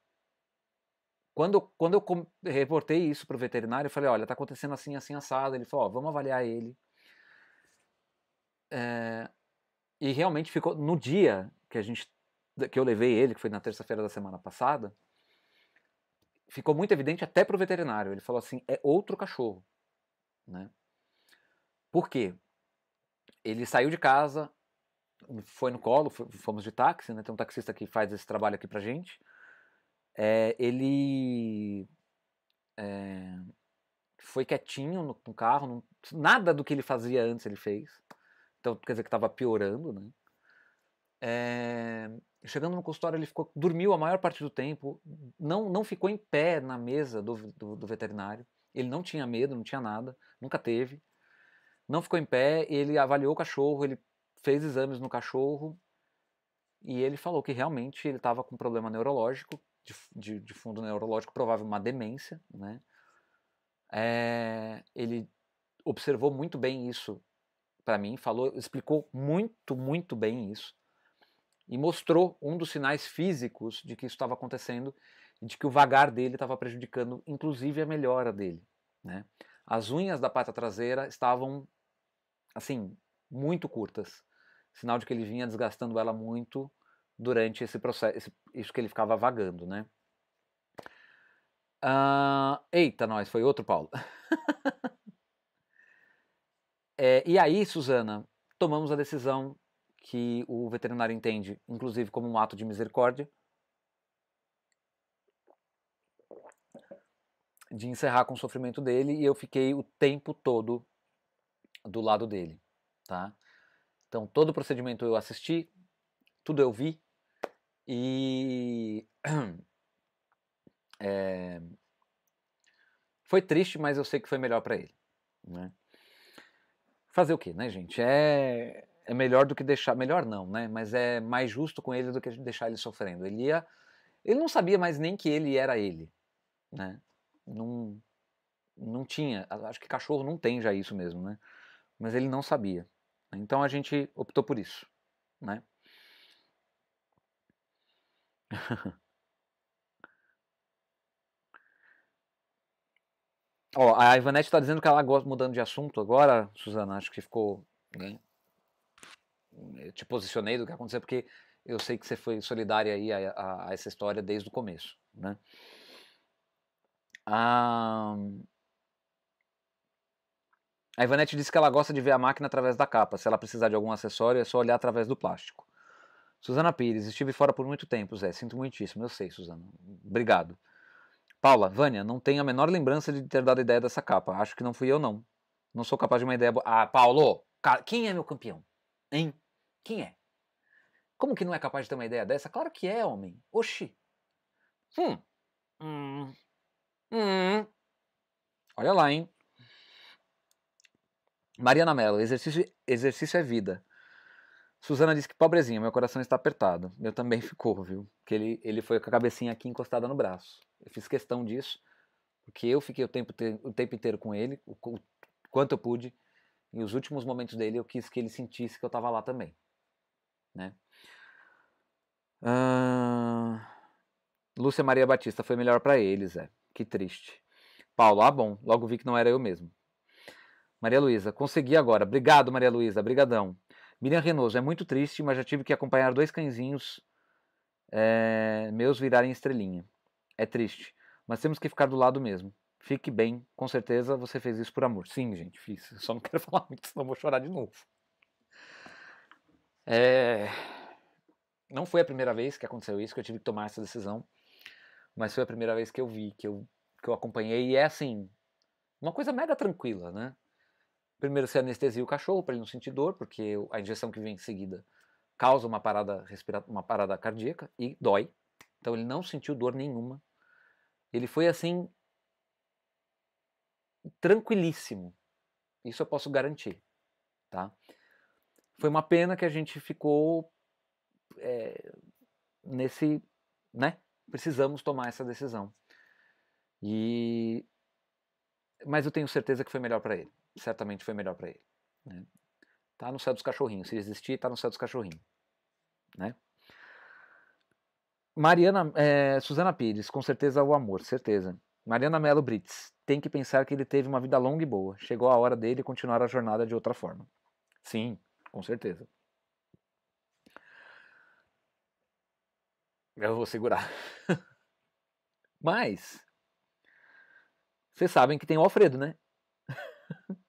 quando, quando eu reportei isso para o veterinário, eu falei, olha, está acontecendo assim, assim, assado. Ele falou, ó, vamos avaliar ele. É... E realmente ficou, no dia que a gente, que eu levei ele, que foi na terça-feira da semana passada, ficou muito evidente até para o veterinário. Ele falou assim, é outro cachorro, né? Por quê? Ele saiu de casa, foi no colo, fomos de táxi, né? Tem um taxista que faz esse trabalho aqui pra gente. É, ele é, foi quietinho no, no carro, não, nada do que ele fazia antes ele fez. Então, quer dizer que estava piorando, né? É, chegando no consultório, ele ficou, dormiu a maior parte do tempo, não, não ficou em pé na mesa do, do, do veterinário. Ele não tinha medo, não tinha nada, nunca teve. Não ficou em pé, ele avaliou o cachorro, ele fez exames no cachorro e ele falou que realmente ele estava com problema neurológico, de, de, de, fundo neurológico, provável uma demência, né? É, ele observou muito bem isso para mim, falou, explicou muito, muito bem isso e mostrou um dos sinais físicos de que isso estava acontecendo e de que o vagar dele estava prejudicando, inclusive, a melhora dele. Né? As unhas da pata traseira estavam, assim, muito curtas sinal de que ele vinha desgastando ela muito durante esse processo, isso que ele ficava vagando, né? Uh, eita, nós, foi outro Paulo. *laughs* é, e aí, Suzana, tomamos a decisão que o veterinário entende, inclusive, como um ato de misericórdia, de encerrar com o sofrimento dele, e eu fiquei o tempo todo do lado dele, tá? Então, todo o procedimento eu assisti, tudo eu vi e. É, *clears throat* foi triste, mas eu sei que foi melhor para ele. Né? Fazer o que, né, gente? É, é melhor do que deixar. Melhor não, né? Mas é mais justo com ele do que deixar ele sofrendo. Ele ia. Ele não sabia mais nem que ele era ele, né? Não, não tinha. Acho que cachorro não tem já isso mesmo, né? Mas ele não sabia. Então a gente optou por isso, né? *laughs* Ó, a Ivanete está dizendo que ela gosta, mudando de assunto agora, Suzana, acho que ficou, né? Eu te posicionei do que aconteceu, porque eu sei que você foi solidária aí a, a, a essa história desde o começo, né? Ah, a Ivanete disse que ela gosta de ver a máquina através da capa. Se ela precisar de algum acessório, é só olhar através do plástico. Suzana Pires, estive fora por muito tempo, Zé. Sinto muitíssimo. Eu sei, Suzana. Obrigado. Paula, Vânia, não tenho a menor lembrança de ter dado ideia dessa capa. Acho que não fui eu, não. Não sou capaz de uma ideia boa. Ah, Paulo, quem é meu campeão? Hein? Quem é? Como que não é capaz de ter uma ideia dessa? Claro que é, homem. Oxi. Hum. Hum. Hum. Olha lá, hein? Mariana Mello, exercício, exercício é vida. Suzana disse que pobrezinho, meu coração está apertado. Meu também ficou, viu? Que ele, ele foi com a cabecinha aqui encostada no braço. Eu fiz questão disso, porque eu fiquei o tempo, o tempo inteiro com ele, o, o, quanto eu pude. E os últimos momentos dele eu quis que ele sentisse que eu estava lá também. Né? Lúcia Maria Batista foi melhor para eles, é. Que triste. Paulo, ah bom, logo vi que não era eu mesmo. Maria Luísa, consegui agora. Obrigado, Maria Luísa. Brigadão. Miriam Renoso, é muito triste, mas já tive que acompanhar dois cãezinhos é, meus virarem estrelinha. É triste, mas temos que ficar do lado mesmo. Fique bem, com certeza você fez isso por amor. Sim, gente, fiz. só não quero *laughs* falar muito, senão vou chorar de novo. É... Não foi a primeira vez que aconteceu isso, que eu tive que tomar essa decisão, mas foi a primeira vez que eu vi, que eu, que eu acompanhei. E é assim, uma coisa mega tranquila, né? Primeiro você anestesia o cachorro para ele não sentir dor, porque a injeção que vem em seguida causa uma parada, respiratória, uma parada cardíaca e dói. Então ele não sentiu dor nenhuma. Ele foi assim tranquilíssimo. Isso eu posso garantir, tá? Foi uma pena que a gente ficou é, nesse, né? Precisamos tomar essa decisão. E mas eu tenho certeza que foi melhor para ele certamente foi melhor para ele. Né? Tá no céu dos cachorrinhos, se existir, tá no céu dos cachorrinhos. Né? Mariana, é, Suzana Pires, com certeza o amor, certeza. Mariana Melo Brits, tem que pensar que ele teve uma vida longa e boa. Chegou a hora dele continuar a jornada de outra forma. Sim, com certeza. Eu vou segurar. *laughs* Mas, vocês sabem que tem o Alfredo, né? *laughs*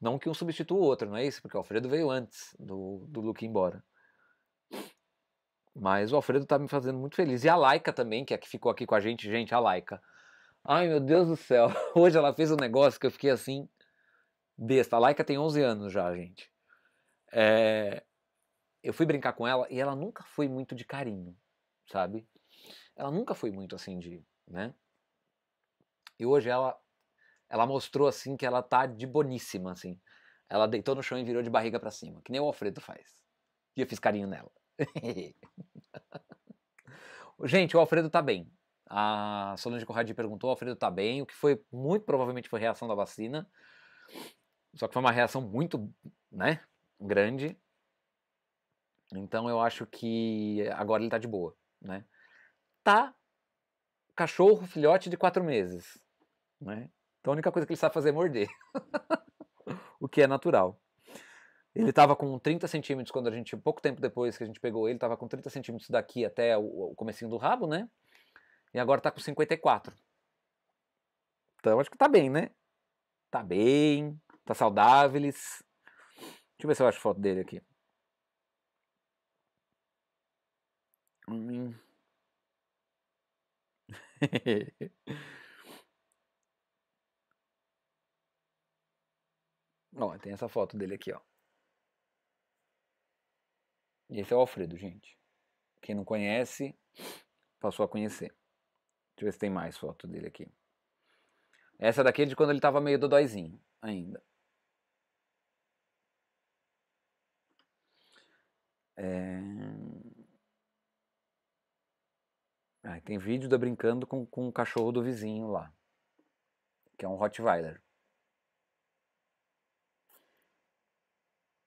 Não que um substitua o outro, não é isso? Porque o Alfredo veio antes do, do Luke ir embora. Mas o Alfredo tá me fazendo muito feliz. E a Laika também, que é que ficou aqui com a gente, gente, a Laika. Ai, meu Deus do céu. *laughs* Hoje ela fez um negócio que eu fiquei assim, besta. A Laika tem 11 anos já, gente. É... Eu fui brincar com ela e ela nunca foi muito de carinho, sabe? Ela nunca foi muito assim de, né? E hoje ela ela mostrou assim que ela tá de boníssima, assim. Ela deitou no chão e virou de barriga para cima, que nem o Alfredo faz. E eu fiz carinho nela. *laughs* Gente, o Alfredo tá bem. A Solange Corradi perguntou, o Alfredo tá bem, o que foi muito provavelmente foi reação da vacina. Só que foi uma reação muito, né, grande. Então eu acho que agora ele tá de boa, né? Tá cachorro filhote de quatro meses, né? Então a única coisa que ele sabe fazer é morder, *laughs* o que é natural. Ele estava com 30 centímetros quando a gente, pouco tempo depois que a gente pegou ele, estava com 30 centímetros daqui até o, comecinho do rabo, né? E agora está com 54. Então acho que tá bem, né? Tá bem, tá saudáveis. Deixa eu ver se eu acho foto dele aqui. Hum. *laughs* Ó, tem essa foto dele aqui, ó. E esse é o Alfredo, gente. Quem não conhece, passou a conhecer. Deixa eu ver se tem mais foto dele aqui. Essa daqui é de quando ele tava meio dodóizinho ainda. É... Ah, tem vídeo da brincando com, com o cachorro do vizinho lá, que é um Rottweiler.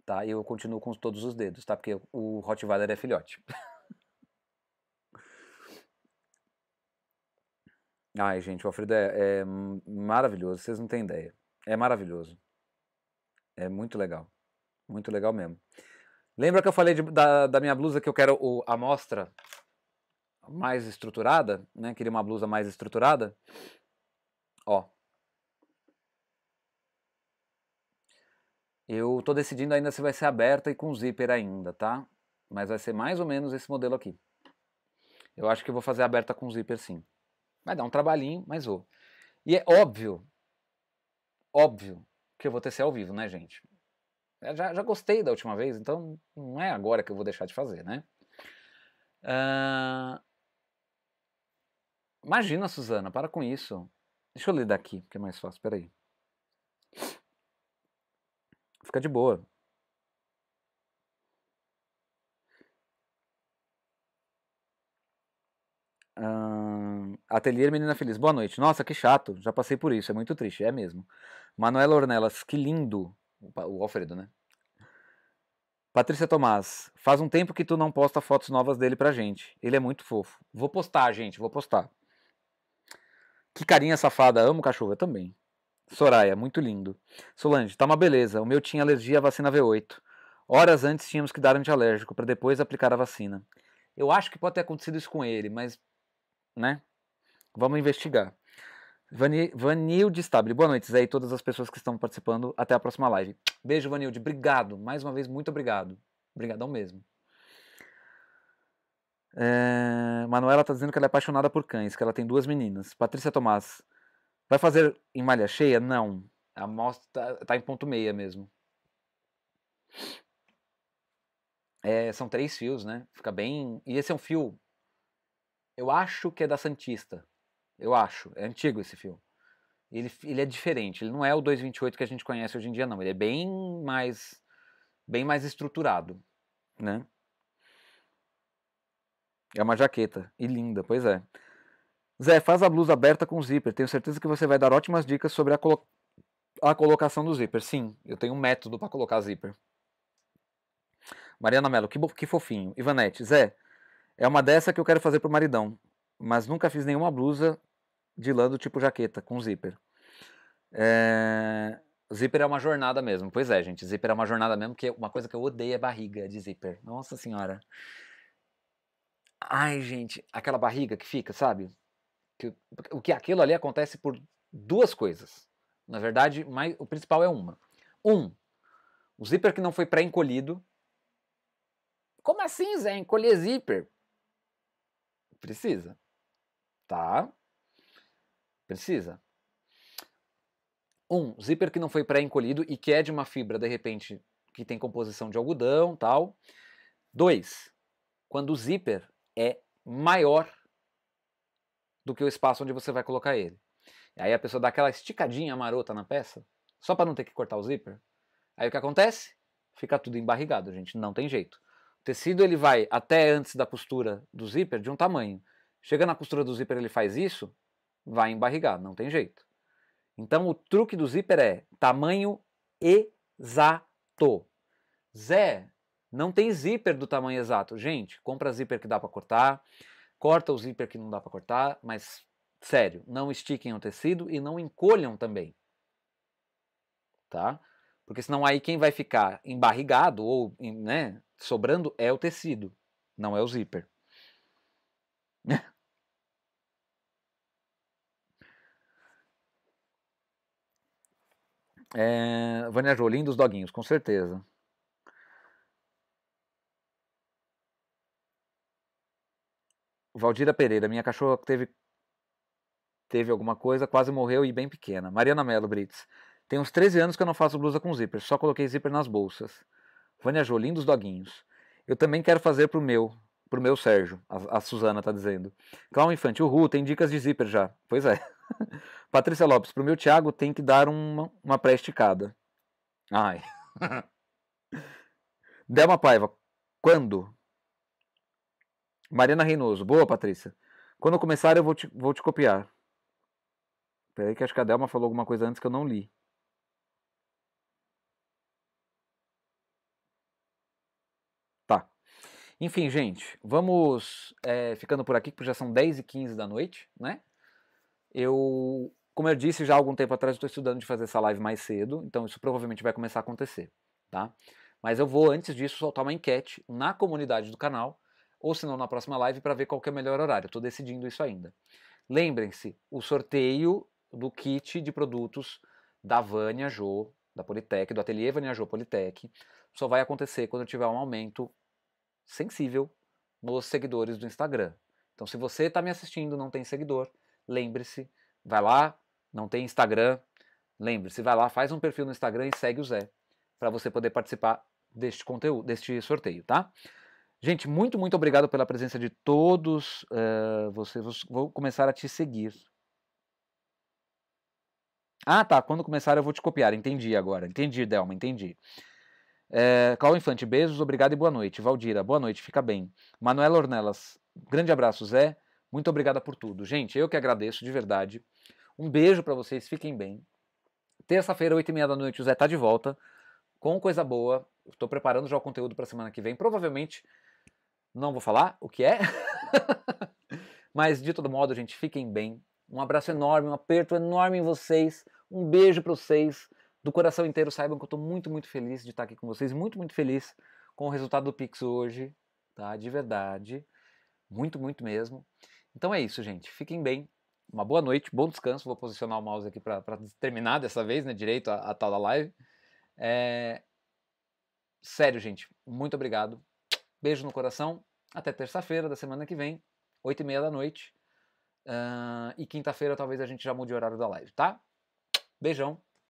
tá? Eu continuo com todos os dedos, tá? Porque o Rottweiler é filhote. *laughs* Ai, gente, o Alfredo é, é, maravilhoso, vocês não têm ideia. É maravilhoso. É muito legal. Muito legal mesmo. Lembra que eu falei de, da, da minha blusa que eu quero o, a mostra mais estruturada, né? Queria uma blusa mais estruturada. Ó, Eu estou decidindo ainda se vai ser aberta e com zíper ainda, tá? Mas vai ser mais ou menos esse modelo aqui. Eu acho que eu vou fazer aberta com zíper sim. Vai dar um trabalhinho, mas vou. E é óbvio, óbvio, que eu vou tecer ao vivo, né, gente? Já, já, gostei da última vez, então não é agora que eu vou deixar de fazer, né? Uh... Imagina, Suzana, para com isso. Deixa eu ler daqui, porque é mais fácil, peraí fica de boa. Uh, Ateliê Menina Feliz, boa noite. Nossa, que chato, já passei por isso, é muito triste, é mesmo. Manuela Ornelas, que lindo. O Alfredo, né? Patrícia Tomás, faz um tempo que tu não posta fotos novas dele pra gente. Ele é muito fofo. Vou postar, gente, vou postar. Que carinha safada, amo cachorro, eu também. Soraya, muito lindo. Solange, tá uma beleza. O meu tinha alergia à vacina V8. Horas antes tínhamos que dar antialérgico para depois aplicar a vacina. Eu acho que pode ter acontecido isso com ele, mas. né? Vamos investigar. Vani, Vanilde Stable. Boa noite, Zé, e todas as pessoas que estão participando. Até a próxima live. Beijo, Vanilde. Obrigado. Mais uma vez, muito obrigado. Obrigadão mesmo. É... Manuela está dizendo que ela é apaixonada por cães, que ela tem duas meninas. Patrícia Tomás. Vai fazer em malha cheia? Não. A amostra está tá em ponto meia mesmo. É, são três fios, né? Fica bem. E esse é um fio. Eu acho que é da Santista. Eu acho. É antigo esse fio. Ele, ele é diferente. Ele não é o 228 que a gente conhece hoje em dia, não. Ele é bem mais. Bem mais estruturado, né? É uma jaqueta. E linda, pois é. Zé, faz a blusa aberta com zíper. Tenho certeza que você vai dar ótimas dicas sobre a, colo a colocação do zíper. Sim, eu tenho um método para colocar zíper. Mariana Mello, que, que fofinho. Ivanete, Zé, é uma dessa que eu quero fazer pro maridão, mas nunca fiz nenhuma blusa de lã do tipo jaqueta, com zíper. É... Zíper é uma jornada mesmo. Pois é, gente, zíper é uma jornada mesmo, porque é uma coisa que eu odeio é barriga de zíper. Nossa senhora. Ai, gente, aquela barriga que fica, sabe? que, o que aquilo ali acontece por duas coisas. Na verdade, mais, o principal é uma. Um, o zíper que não foi pré-encolhido. Como assim, Zé? Encolher zíper? Precisa. Tá? Precisa. Um, zíper que não foi pré-encolhido e que é de uma fibra, de repente, que tem composição de algodão tal. Dois, quando o zíper é maior do que o espaço onde você vai colocar ele. E aí a pessoa dá aquela esticadinha marota na peça, só para não ter que cortar o zíper. Aí o que acontece? Fica tudo embarrigado, gente, não tem jeito. O tecido ele vai até antes da costura do zíper de um tamanho. Chega na costura do zíper ele faz isso, vai embarrigar, não tem jeito. Então o truque do zíper é tamanho exato. Zé, não tem zíper do tamanho exato. Gente, compra zíper que dá para cortar. Corta o zíper que não dá para cortar, mas sério, não estiquem o tecido e não encolham também. Tá? Porque senão aí quem vai ficar embarrigado ou né, sobrando é o tecido, não é o zíper. *laughs* É, Vânia dos Doguinhos, com certeza. Valdira Pereira, minha cachorra teve teve alguma coisa, quase morreu e bem pequena. Mariana Melo Brits. Tem uns 13 anos que eu não faço blusa com zíper, só coloquei zíper nas bolsas. Vânia Jolim dos Doguinhos. Eu também quero fazer pro meu, pro meu Sérgio, a, a Suzana tá dizendo. Clown Infante, o Ru, tem dicas de zíper já. Pois é. *laughs* Patrícia Lopes, pro meu Thiago tem que dar uma, uma pré-esticada. Ai. *laughs* Delma Paiva, quando? Mariana Reinoso. Boa, Patrícia. Quando começar, eu vou te, vou te copiar. Peraí, que acho que a Delma falou alguma coisa antes que eu não li. Tá. Enfim, gente, vamos é, ficando por aqui, porque já são 10 e 15 da noite, né? Eu, como eu disse já há algum tempo atrás, estou estudando de fazer essa live mais cedo, então isso provavelmente vai começar a acontecer, tá? Mas eu vou, antes disso, soltar uma enquete na comunidade do canal ou se não na próxima live para ver qual é o melhor horário. Estou decidindo isso ainda. Lembrem-se, o sorteio do kit de produtos da Vânia Jô, da Politec, do ateliê Vânia Jô Politec, só vai acontecer quando tiver um aumento sensível nos seguidores do Instagram. Então, se você está me assistindo não tem seguidor, lembre-se, vai lá, não tem Instagram, lembre-se, vai lá, faz um perfil no Instagram e segue o Zé para você poder participar deste conteúdo, deste sorteio, tá? Gente, muito, muito obrigado pela presença de todos uh, eh, vocês. Vou começar a te seguir. Ah, tá. Quando começar eu vou te copiar. Entendi agora. Entendi, Delma. Entendi. É, Cláudio Infante, beijos, obrigado e boa noite. Valdira, boa noite, fica bem. Manuela Ornelas, grande abraço, Zé. Muito obrigada por tudo. Gente, eu que agradeço de verdade. Um beijo para vocês, fiquem bem. Terça-feira, oito e meia da noite, o Zé tá de volta com coisa boa. Estou preparando já o conteúdo para semana que vem. Provavelmente não vou falar o que é, *laughs* mas de todo modo, gente, fiquem bem. Um abraço enorme, um aperto enorme em vocês. Um beijo para vocês. Do coração inteiro, saibam que eu estou muito, muito feliz de estar aqui com vocês. Muito, muito feliz com o resultado do Pix hoje, tá? De verdade. Muito, muito mesmo. Então é isso, gente. Fiquem bem. Uma boa noite, bom descanso. Vou posicionar o mouse aqui para terminar dessa vez, né? Direito a, a tal da live. É... Sério, gente. Muito obrigado. Beijo no coração. Até terça-feira da semana que vem, 8 e meia da noite. Uh, e quinta-feira talvez a gente já mude o horário da live, tá? Beijão.